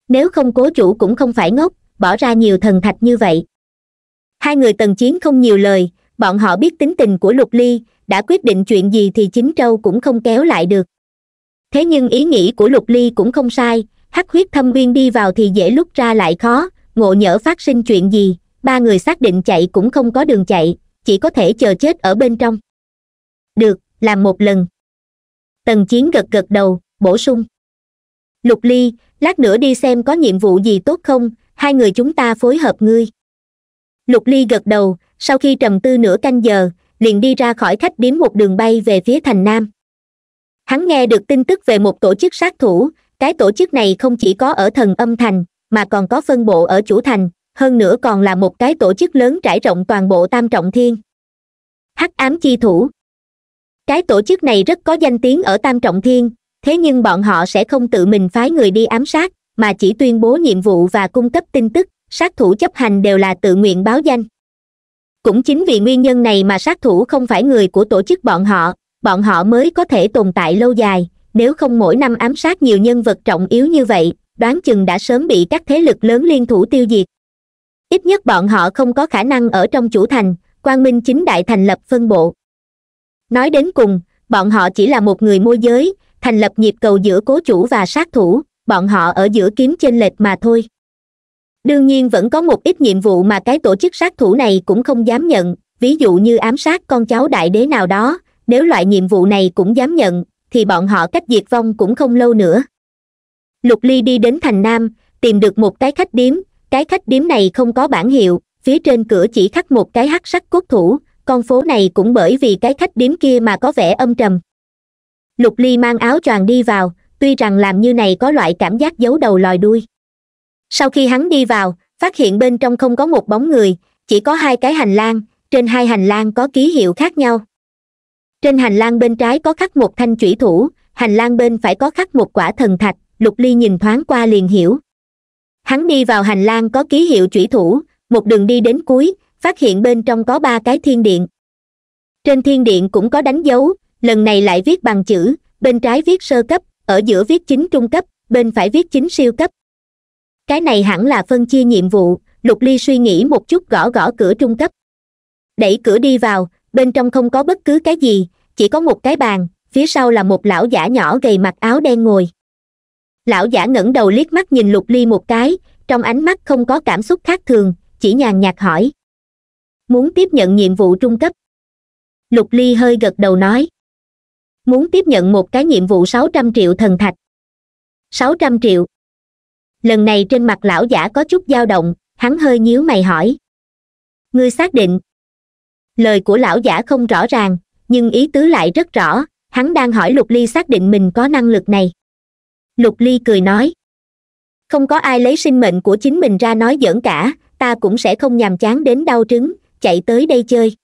nếu không cố chủ cũng không phải ngốc bỏ ra nhiều thần thạch như vậy hai người tần chiến không nhiều lời bọn họ biết tính tình của lục ly đã quyết định chuyện gì thì chính trâu cũng không kéo lại được thế nhưng ý nghĩ của lục ly cũng không sai hắc huyết thâm uyên đi vào thì dễ lúc ra lại khó ngộ nhỡ phát sinh chuyện gì ba người xác định chạy cũng không có đường chạy chỉ có thể chờ chết ở bên trong được làm một lần tần chiến gật gật đầu bổ sung lục ly lát nữa đi xem có nhiệm vụ gì tốt không hai người chúng ta phối hợp ngươi lục ly gật đầu sau khi trầm tư nửa canh giờ liền đi ra khỏi khách điếm một đường bay về phía thành nam hắn nghe được tin tức về một tổ chức sát thủ cái tổ chức này không chỉ có ở thần âm thành mà còn có phân bộ ở chủ thành hơn nữa còn là một cái tổ chức lớn trải rộng toàn bộ tam trọng thiên hắc ám chi thủ cái tổ chức này rất có danh tiếng ở tam trọng thiên thế nhưng bọn họ sẽ không tự mình phái người đi ám sát mà chỉ tuyên bố nhiệm vụ và cung cấp tin tức sát thủ chấp hành đều là tự nguyện báo danh cũng chính vì nguyên nhân này mà sát thủ không phải người của tổ chức bọn họ bọn họ mới có thể tồn tại lâu dài nếu không mỗi năm ám sát nhiều nhân vật trọng yếu như vậy đoán chừng đã sớm bị các thế lực lớn liên thủ tiêu diệt ít nhất bọn họ không có khả năng ở trong chủ thành quang minh chính đại thành lập phân bộ nói đến cùng bọn họ chỉ là một người môi giới thành lập nhịp cầu giữa cố chủ và sát thủ bọn họ ở giữa kiếm chênh lệch mà thôi đương nhiên vẫn có một ít nhiệm vụ mà cái tổ chức sát thủ này cũng không dám nhận ví dụ như ám sát con cháu đại đế nào đó nếu loại nhiệm vụ này cũng dám nhận thì bọn họ cách diệt vong cũng không lâu nữa lục ly đi đến thành nam tìm được một cái khách điếm cái khách điếm này không có bản hiệu phía trên cửa chỉ khắc một cái hắc sắc cốt thủ con phố này cũng bởi vì cái khách điếm kia mà có vẻ âm trầm lục ly mang áo choàng đi vào tuy rằng làm như này có loại cảm giác giấu đầu lòi đuôi sau khi hắn đi vào phát hiện bên trong không có một bóng người chỉ có hai cái hành lang trên hai hành lang có ký hiệu khác nhau trên hành lang bên trái có khắc một thanh thủy thủ hành lang bên phải có khắc một quả thần thạch lục ly nhìn thoáng qua liền hiểu hắn đi vào hành lang có ký hiệu thủy thủ một đường đi đến cuối phát hiện bên trong có ba cái thiên điện trên thiên điện cũng có đánh dấu lần này lại viết bằng chữ bên trái viết sơ cấp ở giữa viết chính trung cấp bên phải viết chính siêu cấp cái này hẳn là phân chia nhiệm vụ lục ly suy nghĩ một chút gõ gõ cửa trung cấp đẩy cửa đi vào bên trong không có bất cứ cái gì chỉ có một cái bàn phía sau là một lão giả nhỏ gầy mặc áo đen ngồi lão giả ngẩng đầu liếc mắt nhìn lục ly một cái trong ánh mắt không có cảm xúc khác thường chỉ nhàn nhạt hỏi muốn tiếp nhận nhiệm vụ trung cấp lục ly hơi gật đầu nói muốn tiếp nhận một cái nhiệm vụ sáu trăm triệu thần thạch sáu trăm triệu lần này trên mặt lão giả có chút dao động hắn hơi nhíu mày hỏi ngươi xác định lời của lão giả không rõ ràng nhưng ý tứ lại rất rõ hắn đang hỏi lục ly xác định mình có năng lực này lục ly cười nói không có ai lấy sinh mệnh của chính mình ra nói giỡn cả ta cũng sẽ không nhàm chán đến đau trứng chạy tới đây chơi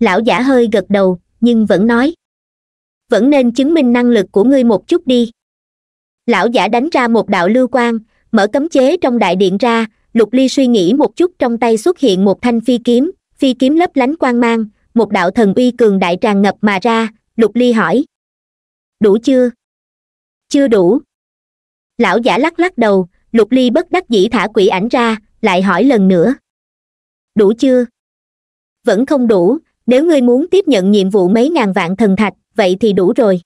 lão giả hơi gật đầu nhưng vẫn nói vẫn nên chứng minh năng lực của ngươi một chút đi lão giả đánh ra một đạo lưu quang mở cấm chế trong đại điện ra lục ly suy nghĩ một chút trong tay xuất hiện một thanh phi kiếm phi kiếm lấp lánh quang mang một đạo thần uy cường đại tràn ngập mà ra lục ly hỏi đủ chưa chưa đủ lão giả lắc lắc đầu lục ly bất đắc dĩ thả quỷ ảnh ra lại hỏi lần nữa đủ chưa vẫn không đủ nếu ngươi muốn tiếp nhận nhiệm vụ mấy ngàn vạn thần thạch vậy thì đủ rồi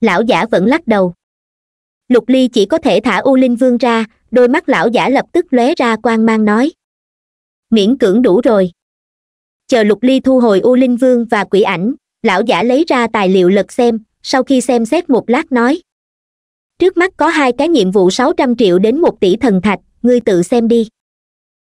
lão giả vẫn lắc đầu lục ly chỉ có thể thả u linh vương ra đôi mắt lão giả lập tức lóe ra quan mang nói miễn cưỡng đủ rồi chờ lục ly thu hồi u linh vương và quỷ ảnh lão giả lấy ra tài liệu lật xem sau khi xem xét một lát nói trước mắt có hai cái nhiệm vụ sáu trăm triệu đến một tỷ thần thạch ngươi tự xem đi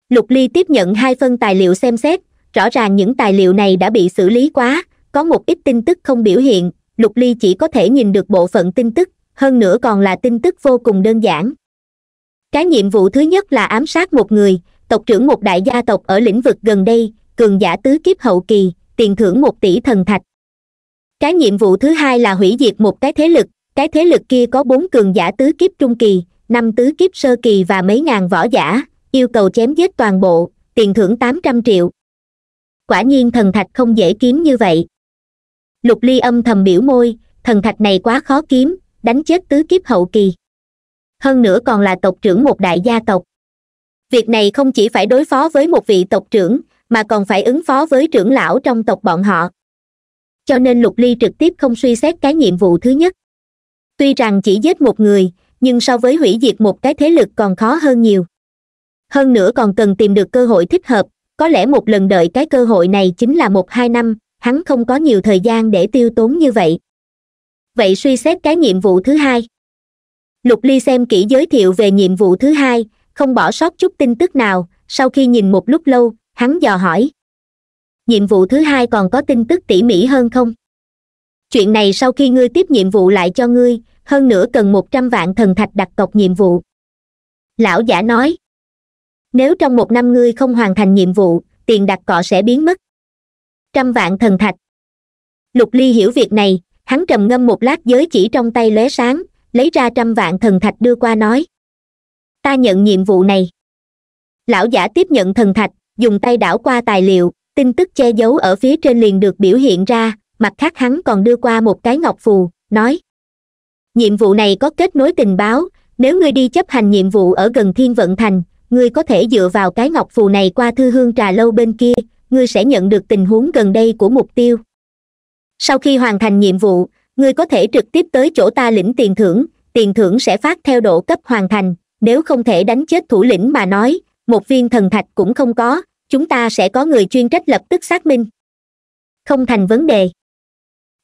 lục ly tiếp nhận hai phân tài liệu xem xét rõ ràng những tài liệu này đã bị xử lý quá có một ít tin tức không biểu hiện lục ly chỉ có thể nhìn được bộ phận tin tức hơn nữa còn là tin tức vô cùng đơn giản cái nhiệm vụ thứ nhất là ám sát một người tộc trưởng một đại gia tộc ở lĩnh vực gần đây cường giả tứ kiếp hậu kỳ tiền thưởng một tỷ thần thạch cái nhiệm vụ thứ hai là hủy diệt một cái thế lực cái thế lực kia có bốn cường giả tứ kiếp trung kỳ năm tứ kiếp sơ kỳ và mấy ngàn võ giả yêu cầu chém giết toàn bộ tiền thưởng tám trăm triệu quả nhiên thần thạch không dễ kiếm như vậy lục ly âm thầm biểu môi thần thạch này quá khó kiếm đánh chết tứ kiếp hậu kỳ hơn nữa còn là tộc trưởng một đại gia tộc việc này không chỉ phải đối phó với một vị tộc trưởng mà còn phải ứng phó với trưởng lão trong tộc bọn họ cho nên lục ly trực tiếp không suy xét cái nhiệm vụ thứ nhất tuy rằng chỉ giết một người nhưng so với hủy diệt một cái thế lực còn khó hơn nhiều hơn nữa còn cần tìm được cơ hội thích hợp có lẽ một lần đợi cái cơ hội này chính là một hai năm hắn không có nhiều thời gian để tiêu tốn như vậy vậy suy xét cái nhiệm vụ thứ hai lục ly xem kỹ giới thiệu về nhiệm vụ thứ hai không bỏ sót chút tin tức nào sau khi nhìn một lúc lâu hắn dò hỏi nhiệm vụ thứ hai còn có tin tức tỉ mỉ hơn không chuyện này sau khi ngươi tiếp nhiệm vụ lại cho ngươi hơn nữa cần một trăm vạn thần thạch đặt cọc nhiệm vụ lão giả nói nếu trong một năm ngươi không hoàn thành nhiệm vụ tiền đặt cọ sẽ biến mất trăm vạn thần thạch lục ly hiểu việc này hắn trầm ngâm một lát giới chỉ trong tay lóe sáng lấy ra trăm vạn thần thạch đưa qua nói ta nhận nhiệm vụ này lão giả tiếp nhận thần thạch dùng tay đảo qua tài liệu tin tức che giấu ở phía trên liền được biểu hiện ra mặt khác hắn còn đưa qua một cái ngọc phù nói nhiệm vụ này có kết nối tình báo nếu ngươi đi chấp hành nhiệm vụ ở gần thiên vận thành ngươi có thể dựa vào cái ngọc phù này qua thư hương trà lâu bên kia ngươi sẽ nhận được tình huống gần đây của mục tiêu sau khi hoàn thành nhiệm vụ ngươi có thể trực tiếp tới chỗ ta lĩnh tiền thưởng tiền thưởng sẽ phát theo độ cấp hoàn thành nếu không thể đánh chết thủ lĩnh mà nói một viên thần thạch cũng không có chúng ta sẽ có người chuyên trách lập tức xác minh không thành vấn đề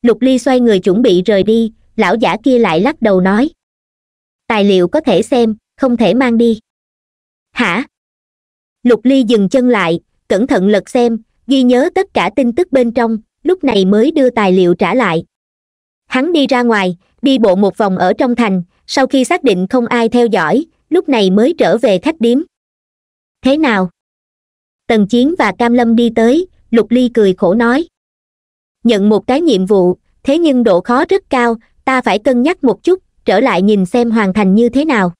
lục ly xoay người chuẩn bị rời đi lão giả kia lại lắc đầu nói tài liệu có thể xem không thể mang đi hả lục ly dừng chân lại cẩn thận lật xem ghi nhớ tất cả tin tức bên trong lúc này mới đưa tài liệu trả lại hắn đi ra ngoài đi bộ một vòng ở trong thành sau khi xác định không ai theo dõi lúc này mới trở về khách điếm thế nào tần chiến và cam lâm đi tới lục ly cười khổ nói nhận một cái nhiệm vụ thế nhưng độ khó rất cao ta phải cân nhắc một chút trở lại nhìn xem hoàn thành như thế nào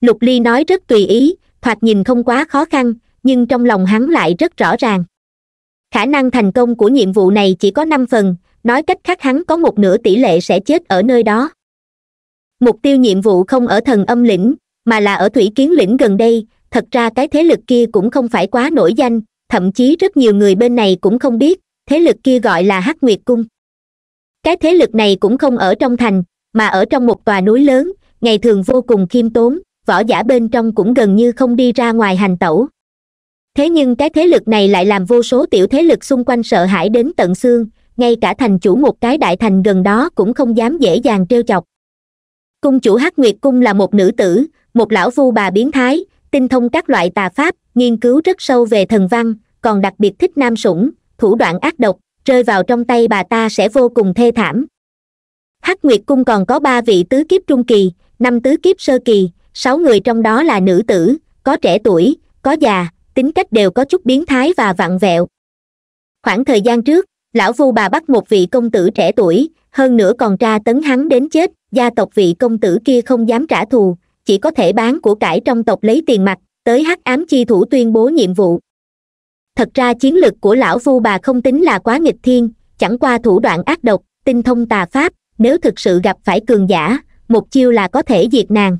lục ly nói rất tùy ý thoạt nhìn không quá khó khăn nhưng trong lòng hắn lại rất rõ ràng khả năng thành công của nhiệm vụ này chỉ có năm phần nói cách khác hắn có một nửa tỷ lệ sẽ chết ở nơi đó mục tiêu nhiệm vụ không ở thần âm lĩnh mà là ở thủy kiến lĩnh gần đây thật ra cái thế lực kia cũng không phải quá nổi danh thậm chí rất nhiều người bên này cũng không biết thế lực kia gọi là hắc nguyệt cung cái thế lực này cũng không ở trong thành mà ở trong một tòa núi lớn ngày thường vô cùng khiêm tốn võ giả bên trong cũng gần như không đi ra ngoài hành tẩu thế nhưng cái thế lực này lại làm vô số tiểu thế lực xung quanh sợ hãi đến tận xương ngay cả thành chủ một cái đại thành gần đó cũng không dám dễ dàng trêu chọc cung chủ hắc nguyệt cung là một nữ tử một lão phu bà biến thái tinh thông các loại tà pháp nghiên cứu rất sâu về thần văn còn đặc biệt thích nam sủng thủ đoạn ác độc rơi vào trong tay bà ta sẽ vô cùng thê thảm hắc nguyệt cung còn có ba vị tứ kiếp trung kỳ năm tứ kiếp sơ kỳ sáu người trong đó là nữ tử có trẻ tuổi có già tính cách đều có chút biến thái và vặn vẹo khoảng thời gian trước lão vu bà bắt một vị công tử trẻ tuổi hơn nữa còn tra tấn hắn đến chết gia tộc vị công tử kia không dám trả thù chỉ có thể bán của cải trong tộc lấy tiền mặt tới hắc ám chi thủ tuyên bố nhiệm vụ thật ra chiến lực của lão vu bà không tính là quá nghịch thiên chẳng qua thủ đoạn ác độc tinh thông tà pháp nếu thực sự gặp phải cường giả một chiêu là có thể diệt nàng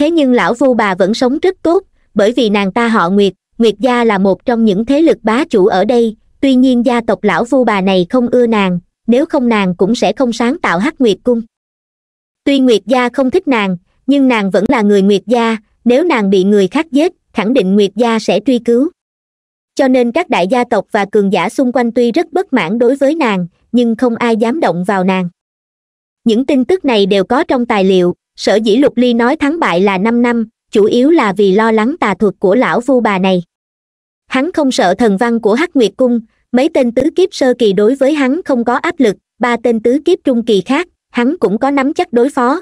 thế nhưng lão vu bà vẫn sống rất tốt bởi vì nàng ta họ nguyệt nguyệt gia là một trong những thế lực bá chủ ở đây tuy nhiên gia tộc lão phu bà này không ưa nàng nếu không nàng cũng sẽ không sáng tạo hắc nguyệt cung tuy nguyệt gia không thích nàng nhưng nàng vẫn là người nguyệt gia nếu nàng bị người khác giết khẳng định nguyệt gia sẽ truy cứu cho nên các đại gia tộc và cường giả xung quanh tuy rất bất mãn đối với nàng nhưng không ai dám động vào nàng những tin tức này đều có trong tài liệu sở dĩ lục ly nói thắng bại là năm năm chủ yếu là vì lo lắng tà thuật của lão Vu bà này hắn không sợ thần văn của hắc nguyệt cung mấy tên tứ kiếp sơ kỳ đối với hắn không có áp lực ba tên tứ kiếp trung kỳ khác hắn cũng có nắm chắc đối phó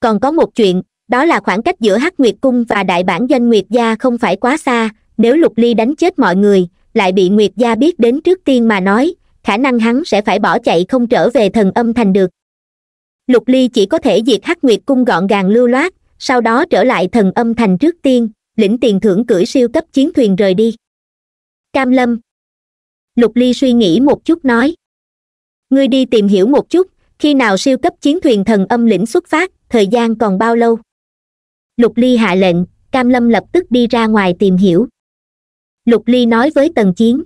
còn có một chuyện đó là khoảng cách giữa hắc nguyệt cung và đại bản doanh nguyệt gia không phải quá xa nếu lục ly đánh chết mọi người lại bị nguyệt gia biết đến trước tiên mà nói khả năng hắn sẽ phải bỏ chạy không trở về thần âm thành được lục ly chỉ có thể diệt hắc nguyệt cung gọn gàng lưu loát sau đó trở lại thần âm thành trước tiên lĩnh tiền thưởng cưỡi siêu cấp chiến thuyền rời đi cam lâm lục ly suy nghĩ một chút nói ngươi đi tìm hiểu một chút khi nào siêu cấp chiến thuyền thần âm lĩnh xuất phát thời gian còn bao lâu lục ly hạ lệnh cam lâm lập tức đi ra ngoài tìm hiểu lục ly nói với tần chiến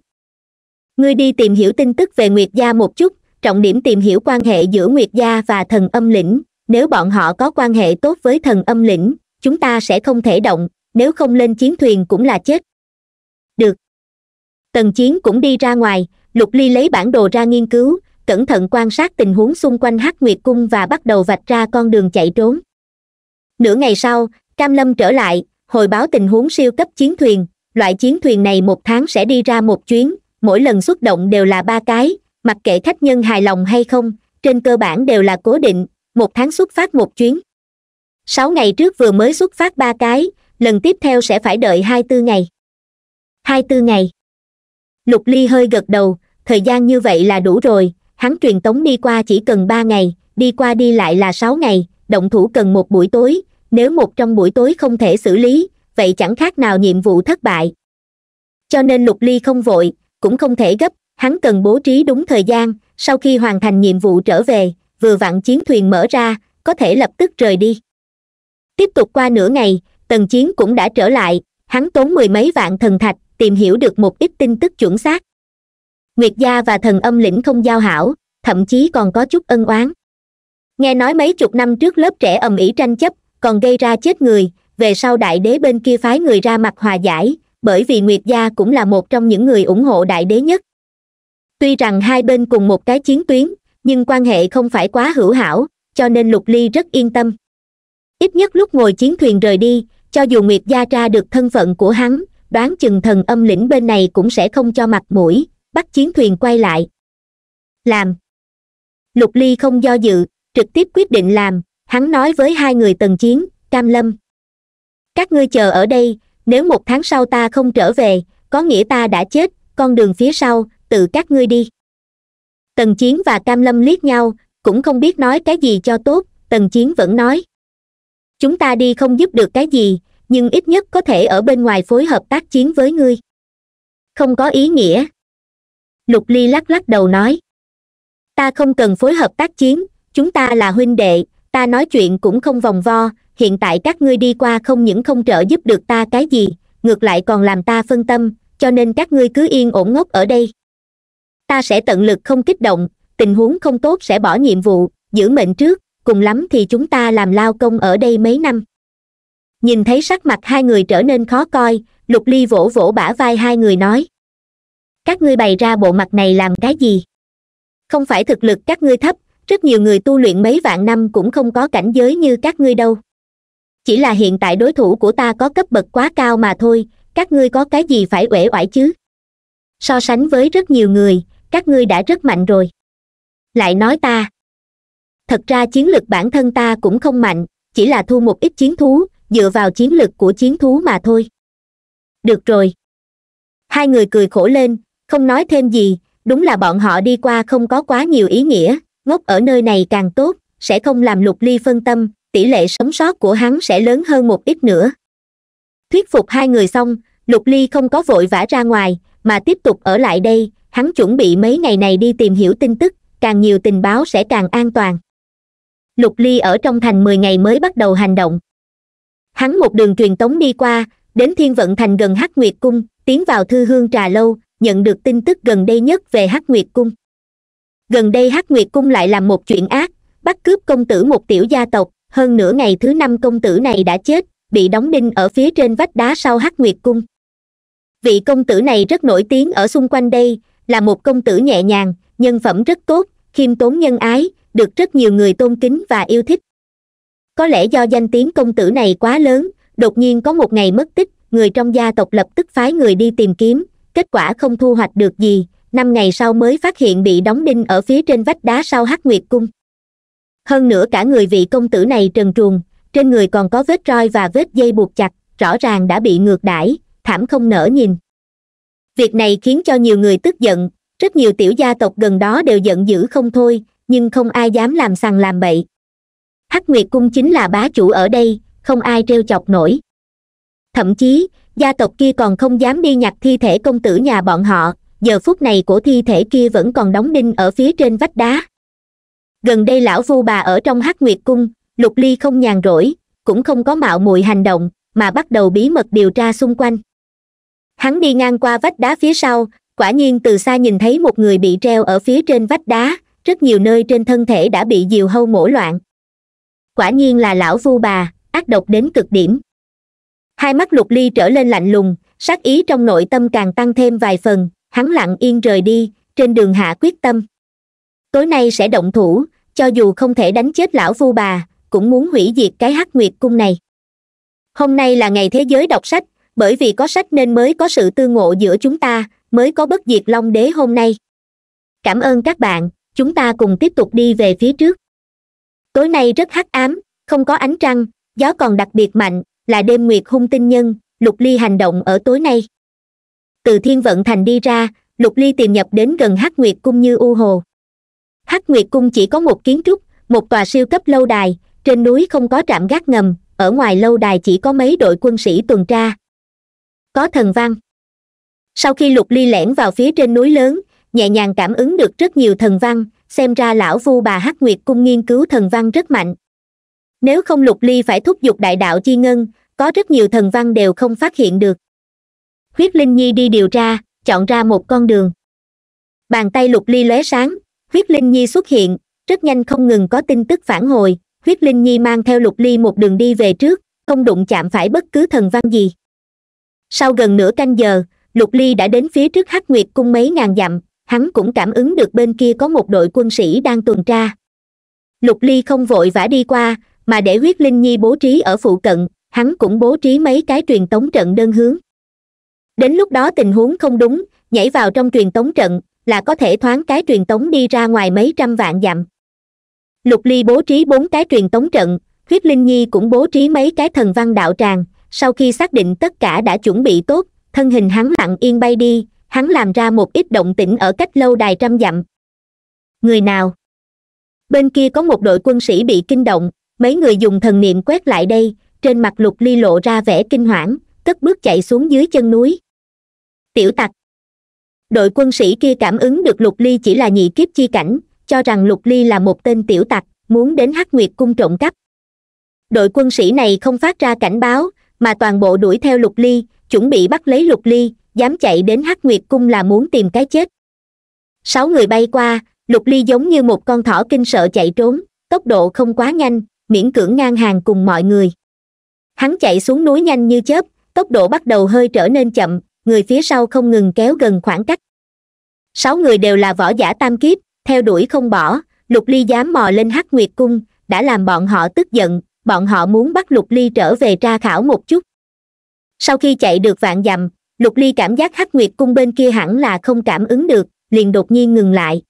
ngươi đi tìm hiểu tin tức về nguyệt gia một chút trọng điểm tìm hiểu quan hệ giữa nguyệt gia và thần âm lĩnh nếu bọn họ có quan hệ tốt với thần âm lĩnh chúng ta sẽ không thể động nếu không lên chiến thuyền cũng là chết được tần chiến cũng đi ra ngoài lục ly lấy bản đồ ra nghiên cứu cẩn thận quan sát tình huống xung quanh hắc nguyệt cung và bắt đầu vạch ra con đường chạy trốn nửa ngày sau cam lâm trở lại hồi báo tình huống siêu cấp chiến thuyền loại chiến thuyền này một tháng sẽ đi ra một chuyến mỗi lần xuất động đều là ba cái mặc kệ khách nhân hài lòng hay không trên cơ bản đều là cố định một tháng xuất phát một chuyến sáu ngày trước vừa mới xuất phát ba cái lần tiếp theo sẽ phải đợi hai tư ngày hai tư ngày lục ly hơi gật đầu thời gian như vậy là đủ rồi hắn truyền tống đi qua chỉ cần ba ngày đi qua đi lại là sáu ngày động thủ cần một buổi tối nếu một trong buổi tối không thể xử lý vậy chẳng khác nào nhiệm vụ thất bại cho nên lục ly không vội cũng không thể gấp hắn cần bố trí đúng thời gian sau khi hoàn thành nhiệm vụ trở về vừa vặn chiến thuyền mở ra có thể lập tức rời đi tiếp tục qua nửa ngày tần chiến cũng đã trở lại hắn tốn mười mấy vạn thần thạch tìm hiểu được một ít tin tức chuẩn xác nguyệt gia và thần âm lĩnh không giao hảo thậm chí còn có chút ân oán nghe nói mấy chục năm trước lớp trẻ ầm ĩ tranh chấp còn gây ra chết người về sau đại đế bên kia phái người ra mặt hòa giải bởi vì nguyệt gia cũng là một trong những người ủng hộ đại đế nhất tuy rằng hai bên cùng một cái chiến tuyến nhưng quan hệ không phải quá hữu hảo cho nên lục ly rất yên tâm ít nhất lúc ngồi chiến thuyền rời đi cho dù nguyệt gia tra được thân phận của hắn đoán chừng thần âm lĩnh bên này cũng sẽ không cho mặt mũi bắt chiến thuyền quay lại làm lục ly không do dự trực tiếp quyết định làm hắn nói với hai người tần chiến cam lâm các ngươi chờ ở đây nếu một tháng sau ta không trở về có nghĩa ta đã chết con đường phía sau tự các ngươi đi tần chiến và cam lâm liếc nhau cũng không biết nói cái gì cho tốt tần chiến vẫn nói chúng ta đi không giúp được cái gì nhưng ít nhất có thể ở bên ngoài phối hợp tác chiến với ngươi không có ý nghĩa lục ly lắc lắc đầu nói ta không cần phối hợp tác chiến chúng ta là huynh đệ ta nói chuyện cũng không vòng vo hiện tại các ngươi đi qua không những không trợ giúp được ta cái gì ngược lại còn làm ta phân tâm cho nên các ngươi cứ yên ổn ngốc ở đây ta sẽ tận lực không kích động tình huống không tốt sẽ bỏ nhiệm vụ giữ mệnh trước cùng lắm thì chúng ta làm lao công ở đây mấy năm nhìn thấy sắc mặt hai người trở nên khó coi lục ly vỗ vỗ bả vai hai người nói các ngươi bày ra bộ mặt này làm cái gì không phải thực lực các ngươi thấp rất nhiều người tu luyện mấy vạn năm cũng không có cảnh giới như các ngươi đâu chỉ là hiện tại đối thủ của ta có cấp bậc quá cao mà thôi các ngươi có cái gì phải uể oải chứ so sánh với rất nhiều người các ngươi đã rất mạnh rồi lại nói ta thật ra chiến lược bản thân ta cũng không mạnh chỉ là thu một ít chiến thú dựa vào chiến lược của chiến thú mà thôi được rồi hai người cười khổ lên không nói thêm gì đúng là bọn họ đi qua không có quá nhiều ý nghĩa ngốc ở nơi này càng tốt sẽ không làm lục ly phân tâm tỷ lệ sống sót của hắn sẽ lớn hơn một ít nữa thuyết phục hai người xong lục ly không có vội vã ra ngoài mà tiếp tục ở lại đây hắn chuẩn bị mấy ngày này đi tìm hiểu tin tức càng nhiều tình báo sẽ càng an toàn lục ly ở trong thành mười ngày mới bắt đầu hành động hắn một đường truyền tống đi qua đến thiên vận thành gần hắc nguyệt cung tiến vào thư hương trà lâu nhận được tin tức gần đây nhất về hắc nguyệt cung gần đây hắc nguyệt cung lại làm một chuyện ác bắt cướp công tử một tiểu gia tộc hơn nửa ngày thứ năm công tử này đã chết bị đóng đinh ở phía trên vách đá sau hắc nguyệt cung vị công tử này rất nổi tiếng ở xung quanh đây là một công tử nhẹ nhàng nhân phẩm rất tốt khiêm tốn nhân ái được rất nhiều người tôn kính và yêu thích có lẽ do danh tiếng công tử này quá lớn đột nhiên có một ngày mất tích người trong gia tộc lập tức phái người đi tìm kiếm kết quả không thu hoạch được gì năm ngày sau mới phát hiện bị đóng đinh ở phía trên vách đá sau hắc nguyệt cung hơn nữa cả người vị công tử này trần truồng trên người còn có vết roi và vết dây buộc chặt rõ ràng đã bị ngược đãi thảm không nỡ nhìn việc này khiến cho nhiều người tức giận rất nhiều tiểu gia tộc gần đó đều giận dữ không thôi nhưng không ai dám làm sằng làm bậy hắc nguyệt cung chính là bá chủ ở đây không ai trêu chọc nổi thậm chí gia tộc kia còn không dám đi nhặt thi thể công tử nhà bọn họ giờ phút này của thi thể kia vẫn còn đóng đinh ở phía trên vách đá gần đây lão vu bà ở trong hắc nguyệt cung lục ly không nhàn rỗi cũng không có mạo muội hành động mà bắt đầu bí mật điều tra xung quanh hắn đi ngang qua vách đá phía sau quả nhiên từ xa nhìn thấy một người bị treo ở phía trên vách đá rất nhiều nơi trên thân thể đã bị diều hâu mổ loạn quả nhiên là lão vu bà ác độc đến cực điểm hai mắt lục ly trở lên lạnh lùng sát ý trong nội tâm càng tăng thêm vài phần hắn lặng yên rời đi trên đường hạ quyết tâm tối nay sẽ động thủ cho dù không thể đánh chết lão vu bà cũng muốn hủy diệt cái hắc nguyệt cung này hôm nay là ngày thế giới đọc sách bởi vì có sách nên mới có sự tương ngộ giữa chúng ta mới có bất diệt long đế hôm nay cảm ơn các bạn chúng ta cùng tiếp tục đi về phía trước tối nay rất hắc ám không có ánh trăng gió còn đặc biệt mạnh là đêm nguyệt hung tinh nhân lục ly hành động ở tối nay từ thiên vận thành đi ra lục ly tìm nhập đến gần hắc nguyệt cung như u hồ hắc nguyệt cung chỉ có một kiến trúc một tòa siêu cấp lâu đài trên núi không có trạm gác ngầm ở ngoài lâu đài chỉ có mấy đội quân sĩ tuần tra có thần văn sau khi lục ly lẻn vào phía trên núi lớn nhẹ nhàng cảm ứng được rất nhiều thần văn xem ra lão vu bà hắc nguyệt cung nghiên cứu thần văn rất mạnh nếu không lục ly phải thúc giục đại đạo chi ngân có rất nhiều thần văn đều không phát hiện được huyết linh nhi đi điều tra chọn ra một con đường bàn tay lục ly lóe sáng huyết linh nhi xuất hiện rất nhanh không ngừng có tin tức phản hồi huyết linh nhi mang theo lục ly một đường đi về trước không đụng chạm phải bất cứ thần văn gì sau gần nửa canh giờ lục ly đã đến phía trước hắc nguyệt cung mấy ngàn dặm hắn cũng cảm ứng được bên kia có một đội quân sĩ đang tuần tra lục ly không vội vã đi qua mà để huyết linh nhi bố trí ở phụ cận hắn cũng bố trí mấy cái truyền tống trận đơn hướng đến lúc đó tình huống không đúng nhảy vào trong truyền tống trận là có thể thoáng cái truyền tống đi ra ngoài mấy trăm vạn dặm lục ly bố trí bốn cái truyền tống trận huyết linh nhi cũng bố trí mấy cái thần văn đạo tràng sau khi xác định tất cả đã chuẩn bị tốt thân hình hắn lặng yên bay đi hắn làm ra một ít động tĩnh ở cách lâu đài trăm dặm người nào bên kia có một đội quân sĩ bị kinh động mấy người dùng thần niệm quét lại đây trên mặt lục ly lộ ra vẻ kinh hoảng cất bước chạy xuống dưới chân núi tiểu tặc đội quân sĩ kia cảm ứng được lục ly chỉ là nhị kiếp chi cảnh cho rằng lục ly là một tên tiểu tặc muốn đến hắc nguyệt cung trộm cắp đội quân sĩ này không phát ra cảnh báo mà toàn bộ đuổi theo lục ly chuẩn bị bắt lấy lục ly dám chạy đến hắc nguyệt cung là muốn tìm cái chết sáu người bay qua lục ly giống như một con thỏ kinh sợ chạy trốn tốc độ không quá nhanh miễn cưỡng ngang hàng cùng mọi người hắn chạy xuống núi nhanh như chớp tốc độ bắt đầu hơi trở nên chậm người phía sau không ngừng kéo gần khoảng cách sáu người đều là võ giả tam kiếp theo đuổi không bỏ lục ly dám mò lên hắc nguyệt cung đã làm bọn họ tức giận bọn họ muốn bắt lục ly trở về tra khảo một chút sau khi chạy được vạn dặm lục ly cảm giác hắc nguyệt cung bên kia hẳn là không cảm ứng được liền đột nhiên ngừng lại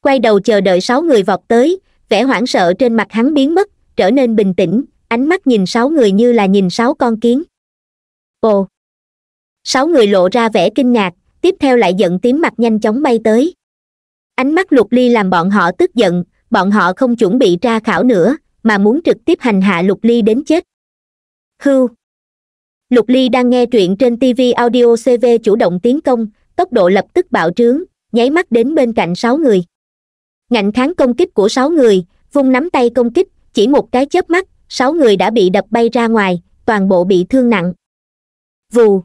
quay đầu chờ đợi sáu người vọt tới vẻ hoảng sợ trên mặt hắn biến mất trở nên bình tĩnh ánh mắt nhìn sáu người như là nhìn sáu con kiến ồ sáu người lộ ra vẻ kinh ngạc tiếp theo lại giận tím mặt nhanh chóng bay tới ánh mắt lục ly làm bọn họ tức giận bọn họ không chuẩn bị tra khảo nữa mà muốn trực tiếp hành hạ lục ly đến chết Hư, lục ly đang nghe truyện trên tv audio cv chủ động tiến công tốc độ lập tức bạo trướng nháy mắt đến bên cạnh sáu người ngạnh kháng công kích của sáu người vung nắm tay công kích chỉ một cái chớp mắt sáu người đã bị đập bay ra ngoài toàn bộ bị thương nặng vù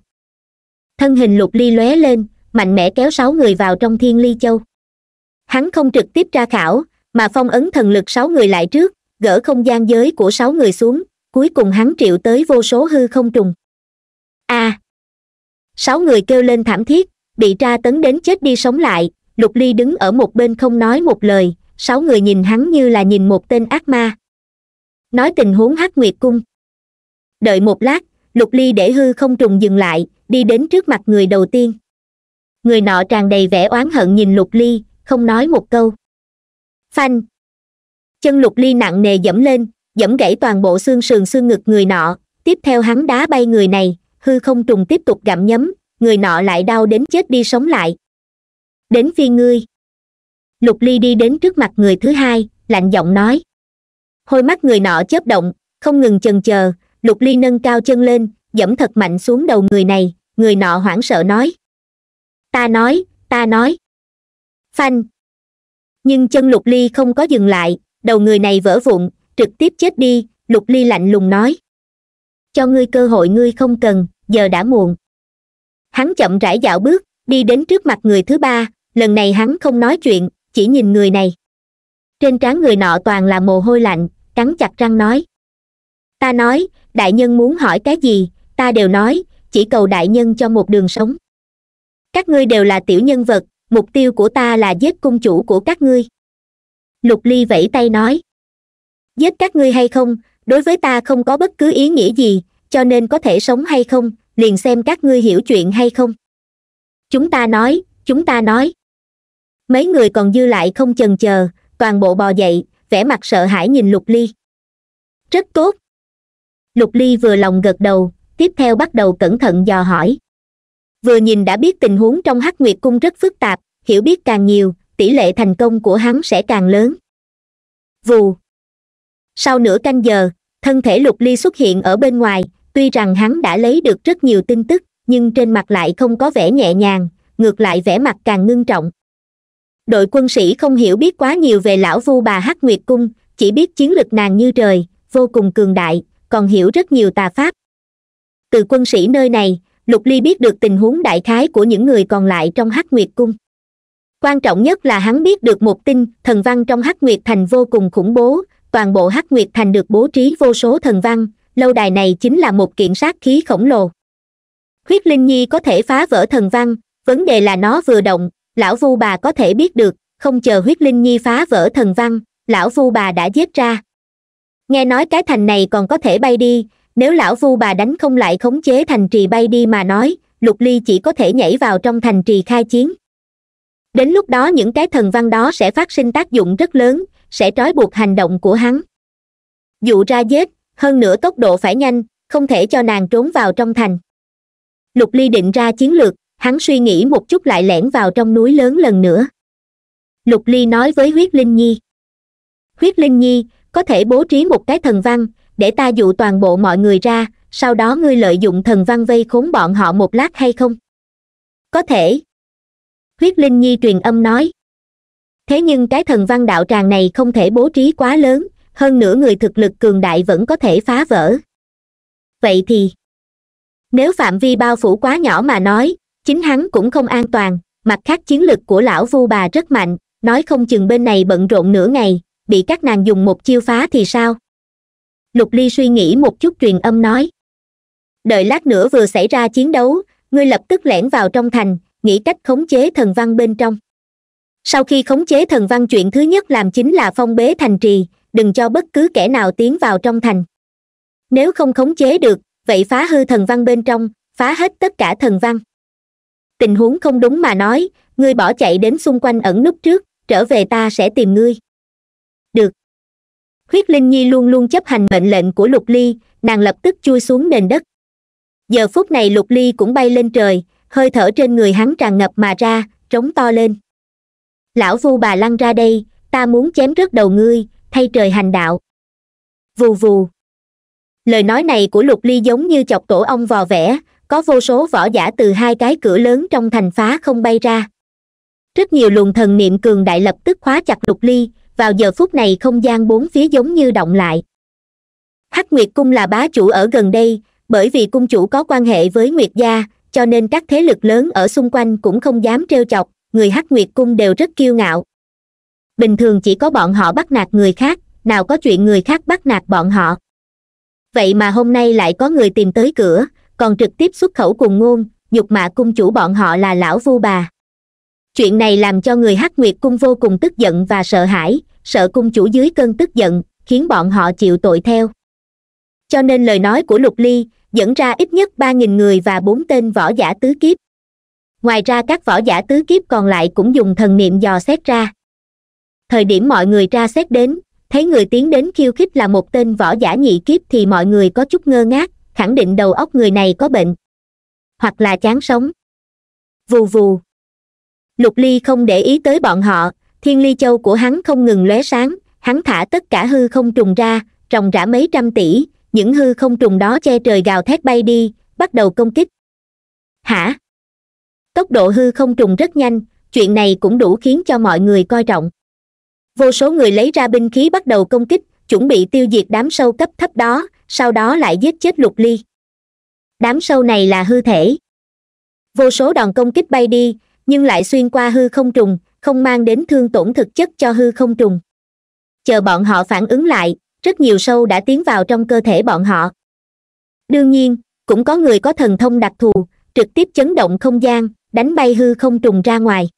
thân hình lục ly lóe lên mạnh mẽ kéo sáu người vào trong thiên ly châu hắn không trực tiếp tra khảo mà phong ấn thần lực sáu người lại trước gỡ không gian giới của sáu người xuống cuối cùng hắn triệu tới vô số hư không trùng a à, sáu người kêu lên thảm thiết bị tra tấn đến chết đi sống lại lục ly đứng ở một bên không nói một lời sáu người nhìn hắn như là nhìn một tên ác ma nói tình huống hắc nguyệt cung đợi một lát lục ly để hư không trùng dừng lại đi đến trước mặt người đầu tiên người nọ tràn đầy vẻ oán hận nhìn lục ly không nói một câu phanh chân lục ly nặng nề dẫm lên dẫm gãy toàn bộ xương sườn xương ngực người nọ tiếp theo hắn đá bay người này hư không trùng tiếp tục gặm nhấm người nọ lại đau đến chết đi sống lại đến phi ngươi lục ly đi đến trước mặt người thứ hai lạnh giọng nói hôi mắt người nọ chớp động không ngừng chần chờ lục ly nâng cao chân lên dẫm thật mạnh xuống đầu người này người nọ hoảng sợ nói ta nói ta nói phanh nhưng chân lục ly không có dừng lại đầu người này vỡ vụn trực tiếp chết đi lục ly lạnh lùng nói cho ngươi cơ hội ngươi không cần giờ đã muộn hắn chậm rãi dạo bước đi đến trước mặt người thứ ba lần này hắn không nói chuyện chỉ nhìn người này trên trán người nọ toàn là mồ hôi lạnh cắn chặt răng nói ta nói đại nhân muốn hỏi cái gì ta đều nói chỉ cầu đại nhân cho một đường sống các ngươi đều là tiểu nhân vật mục tiêu của ta là giết cung chủ của các ngươi lục ly vẫy tay nói giết các ngươi hay không đối với ta không có bất cứ ý nghĩa gì cho nên có thể sống hay không liền xem các ngươi hiểu chuyện hay không chúng ta nói chúng ta nói mấy người còn dư lại không chần chờ toàn bộ bò dậy vẻ mặt sợ hãi nhìn lục ly rất tốt lục ly vừa lòng gật đầu tiếp theo bắt đầu cẩn thận dò hỏi vừa nhìn đã biết tình huống trong hắc nguyệt cung rất phức tạp hiểu biết càng nhiều tỷ lệ thành công của hắn sẽ càng lớn vù sau nửa canh giờ thân thể lục ly xuất hiện ở bên ngoài tuy rằng hắn đã lấy được rất nhiều tin tức nhưng trên mặt lại không có vẻ nhẹ nhàng ngược lại vẻ mặt càng ngưng trọng đội quân sĩ không hiểu biết quá nhiều về lão vu bà hắc nguyệt cung chỉ biết chiến lực nàng như trời vô cùng cường đại còn hiểu rất nhiều tà pháp từ quân sĩ nơi này lục ly biết được tình huống đại khái của những người còn lại trong hắc nguyệt cung quan trọng nhất là hắn biết được một tin thần văn trong hắc nguyệt thành vô cùng khủng bố toàn bộ hắc nguyệt thành được bố trí vô số thần văn lâu đài này chính là một kiện sát khí khổng lồ huyết linh nhi có thể phá vỡ thần văn vấn đề là nó vừa động lão vu bà có thể biết được không chờ huyết linh nhi phá vỡ thần văn lão vu bà đã giết ra nghe nói cái thành này còn có thể bay đi nếu lão vu bà đánh không lại khống chế thành trì bay đi mà nói lục ly chỉ có thể nhảy vào trong thành trì khai chiến đến lúc đó những cái thần văn đó sẽ phát sinh tác dụng rất lớn sẽ trói buộc hành động của hắn dụ ra giết hơn nữa tốc độ phải nhanh không thể cho nàng trốn vào trong thành lục ly định ra chiến lược hắn suy nghĩ một chút lại lẻn vào trong núi lớn lần nữa lục ly nói với huyết linh nhi huyết linh nhi có thể bố trí một cái thần văn để ta dụ toàn bộ mọi người ra sau đó ngươi lợi dụng thần văn vây khốn bọn họ một lát hay không có thể huyết linh nhi truyền âm nói thế nhưng cái thần văn đạo tràng này không thể bố trí quá lớn hơn nữa người thực lực cường đại vẫn có thể phá vỡ vậy thì nếu phạm vi bao phủ quá nhỏ mà nói chính hắn cũng không an toàn mặt khác chiến lực của lão vu bà rất mạnh nói không chừng bên này bận rộn nửa ngày bị các nàng dùng một chiêu phá thì sao lục ly suy nghĩ một chút truyền âm nói đợi lát nữa vừa xảy ra chiến đấu ngươi lập tức lẻn vào trong thành nghĩ cách khống chế thần văn bên trong sau khi khống chế thần văn chuyện thứ nhất làm chính là phong bế thành trì đừng cho bất cứ kẻ nào tiến vào trong thành nếu không khống chế được vậy phá hư thần văn bên trong phá hết tất cả thần văn tình huống không đúng mà nói ngươi bỏ chạy đến xung quanh ẩn núp trước trở về ta sẽ tìm ngươi được huyết linh nhi luôn luôn chấp hành mệnh lệnh của lục ly nàng lập tức chui xuống nền đất giờ phút này lục ly cũng bay lên trời hơi thở trên người hắn tràn ngập mà ra trống to lên lão phu bà lăn ra đây ta muốn chém rớt đầu ngươi thay trời hành đạo vù vù lời nói này của lục ly giống như chọc tổ ong vò vẽ có vô số võ giả từ hai cái cửa lớn trong thành phá không bay ra rất nhiều luồng thần niệm cường đại lập tức khóa chặt lục ly vào giờ phút này không gian bốn phía giống như động lại hắc nguyệt cung là bá chủ ở gần đây bởi vì cung chủ có quan hệ với nguyệt gia cho nên các thế lực lớn ở xung quanh cũng không dám trêu chọc người hắc nguyệt cung đều rất kiêu ngạo bình thường chỉ có bọn họ bắt nạt người khác nào có chuyện người khác bắt nạt bọn họ vậy mà hôm nay lại có người tìm tới cửa còn trực tiếp xuất khẩu cùng ngôn nhục mạ cung chủ bọn họ là lão vu bà chuyện này làm cho người hắc nguyệt cung vô cùng tức giận và sợ hãi sợ cung chủ dưới cơn tức giận khiến bọn họ chịu tội theo cho nên lời nói của lục ly dẫn ra ít nhất 3.000 người và bốn tên võ giả tứ kiếp ngoài ra các võ giả tứ kiếp còn lại cũng dùng thần niệm dò xét ra thời điểm mọi người ra xét đến thấy người tiến đến khiêu khích là một tên võ giả nhị kiếp thì mọi người có chút ngơ ngác khẳng định đầu óc người này có bệnh hoặc là chán sống vù vù lục ly không để ý tới bọn họ thiên ly châu của hắn không ngừng lóe sáng hắn thả tất cả hư không trùng ra trồng rã mấy trăm tỷ những hư không trùng đó che trời gào thét bay đi bắt đầu công kích hả tốc độ hư không trùng rất nhanh chuyện này cũng đủ khiến cho mọi người coi trọng vô số người lấy ra binh khí bắt đầu công kích chuẩn bị tiêu diệt đám sâu cấp thấp đó sau đó lại giết chết lục ly đám sâu này là hư thể vô số đòn công kích bay đi nhưng lại xuyên qua hư không trùng không mang đến thương tổn thực chất cho hư không trùng chờ bọn họ phản ứng lại rất nhiều sâu đã tiến vào trong cơ thể bọn họ đương nhiên cũng có người có thần thông đặc thù trực tiếp chấn động không gian đánh bay hư không trùng ra ngoài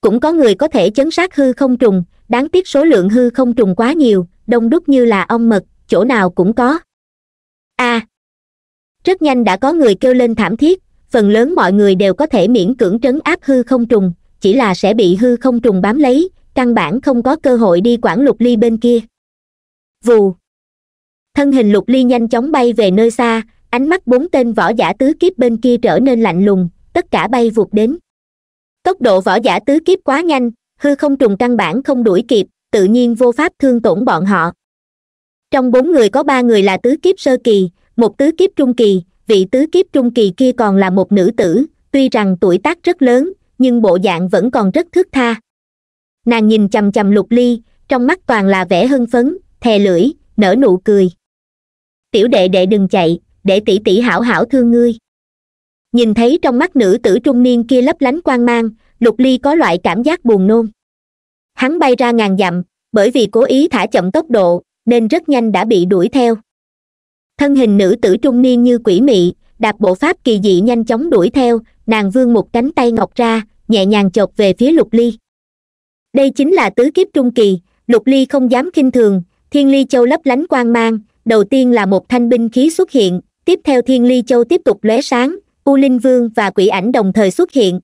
cũng có người có thể chấn sát hư không trùng đáng tiếc số lượng hư không trùng quá nhiều đông đúc như là ong mật chỗ nào cũng có a à, rất nhanh đã có người kêu lên thảm thiết phần lớn mọi người đều có thể miễn cưỡng trấn áp hư không trùng chỉ là sẽ bị hư không trùng bám lấy căn bản không có cơ hội đi quản lục ly bên kia vù thân hình lục ly nhanh chóng bay về nơi xa ánh mắt bốn tên võ giả tứ kiếp bên kia trở nên lạnh lùng tất cả bay vụt đến tốc độ võ giả tứ kiếp quá nhanh hư không trùng căn bản không đuổi kịp tự nhiên vô pháp thương tổn bọn họ trong bốn người có ba người là tứ kiếp sơ kỳ một tứ kiếp trung kỳ vị tứ kiếp trung kỳ kia còn là một nữ tử tuy rằng tuổi tác rất lớn nhưng bộ dạng vẫn còn rất thước tha nàng nhìn chằm chằm lục ly trong mắt toàn là vẻ hưng phấn thè lưỡi nở nụ cười tiểu đệ đệ đừng chạy để tỷ tỷ hảo hảo thương ngươi nhìn thấy trong mắt nữ tử trung niên kia lấp lánh quang mang lục ly có loại cảm giác buồn nôn hắn bay ra ngàn dặm bởi vì cố ý thả chậm tốc độ nên rất nhanh đã bị đuổi theo thân hình nữ tử trung niên như quỷ mị đạp bộ pháp kỳ dị nhanh chóng đuổi theo nàng vươn một cánh tay ngọc ra nhẹ nhàng chộp về phía lục ly đây chính là tứ kiếp trung kỳ lục ly không dám k thường thiên ly châu lấp lánh quang mang đầu tiên là một thanh binh khí xuất hiện tiếp theo thiên ly châu tiếp tục lóe sáng u linh vương và quỷ ảnh đồng thời xuất hiện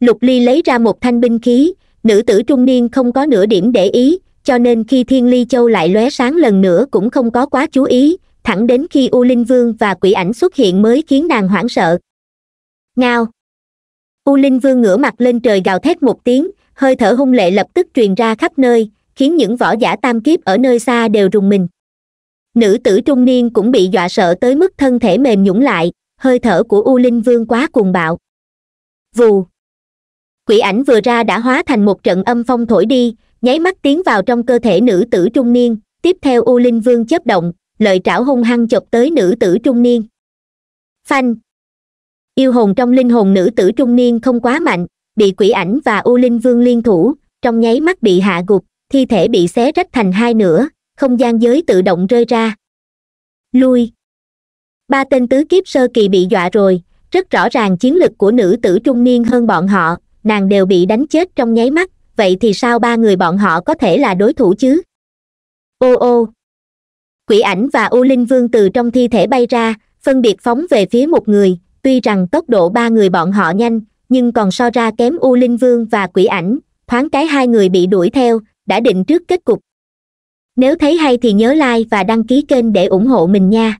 lục ly lấy ra một thanh binh khí nữ tử trung niên không có nửa điểm để ý cho nên khi thiên ly châu lại lóe sáng lần nữa cũng không có quá chú ý thẳng đến khi u linh vương và quỷ ảnh xuất hiện mới khiến nàng hoảng sợ ngao u linh vương ngửa mặt lên trời gào thét một tiếng hơi thở hung lệ lập tức truyền ra khắp nơi khiến những võ giả tam kiếp ở nơi xa đều rùng mình nữ tử trung niên cũng bị dọa sợ tới mức thân thể mềm nhũng lại hơi thở của u linh vương quá cuồng bạo vù quỷ ảnh vừa ra đã hóa thành một trận âm phong thổi đi nháy mắt tiến vào trong cơ thể nữ tử trung niên tiếp theo u linh vương chớp động lợi trảo hung hăng chộp tới nữ tử trung niên phanh yêu hồn trong linh hồn nữ tử trung niên không quá mạnh bị quỷ ảnh và u linh vương liên thủ trong nháy mắt bị hạ gục thi thể bị xé rách thành hai nửa không gian giới tự động rơi ra lui ba tên tứ kiếp sơ kỳ bị dọa rồi rất rõ ràng chiến lực của nữ tử trung niên hơn bọn họ nàng đều bị đánh chết trong nháy mắt vậy thì sao ba người bọn họ có thể là đối thủ chứ ô ô quỷ ảnh và u linh vương từ trong thi thể bay ra phân biệt phóng về phía một người tuy rằng tốc độ ba người bọn họ nhanh nhưng còn so ra kém u linh vương và quỷ ảnh thoáng cái hai người bị đuổi theo đã định trước kết cục nếu thấy hay thì nhớ like và đăng ký kênh để ủng hộ mình nha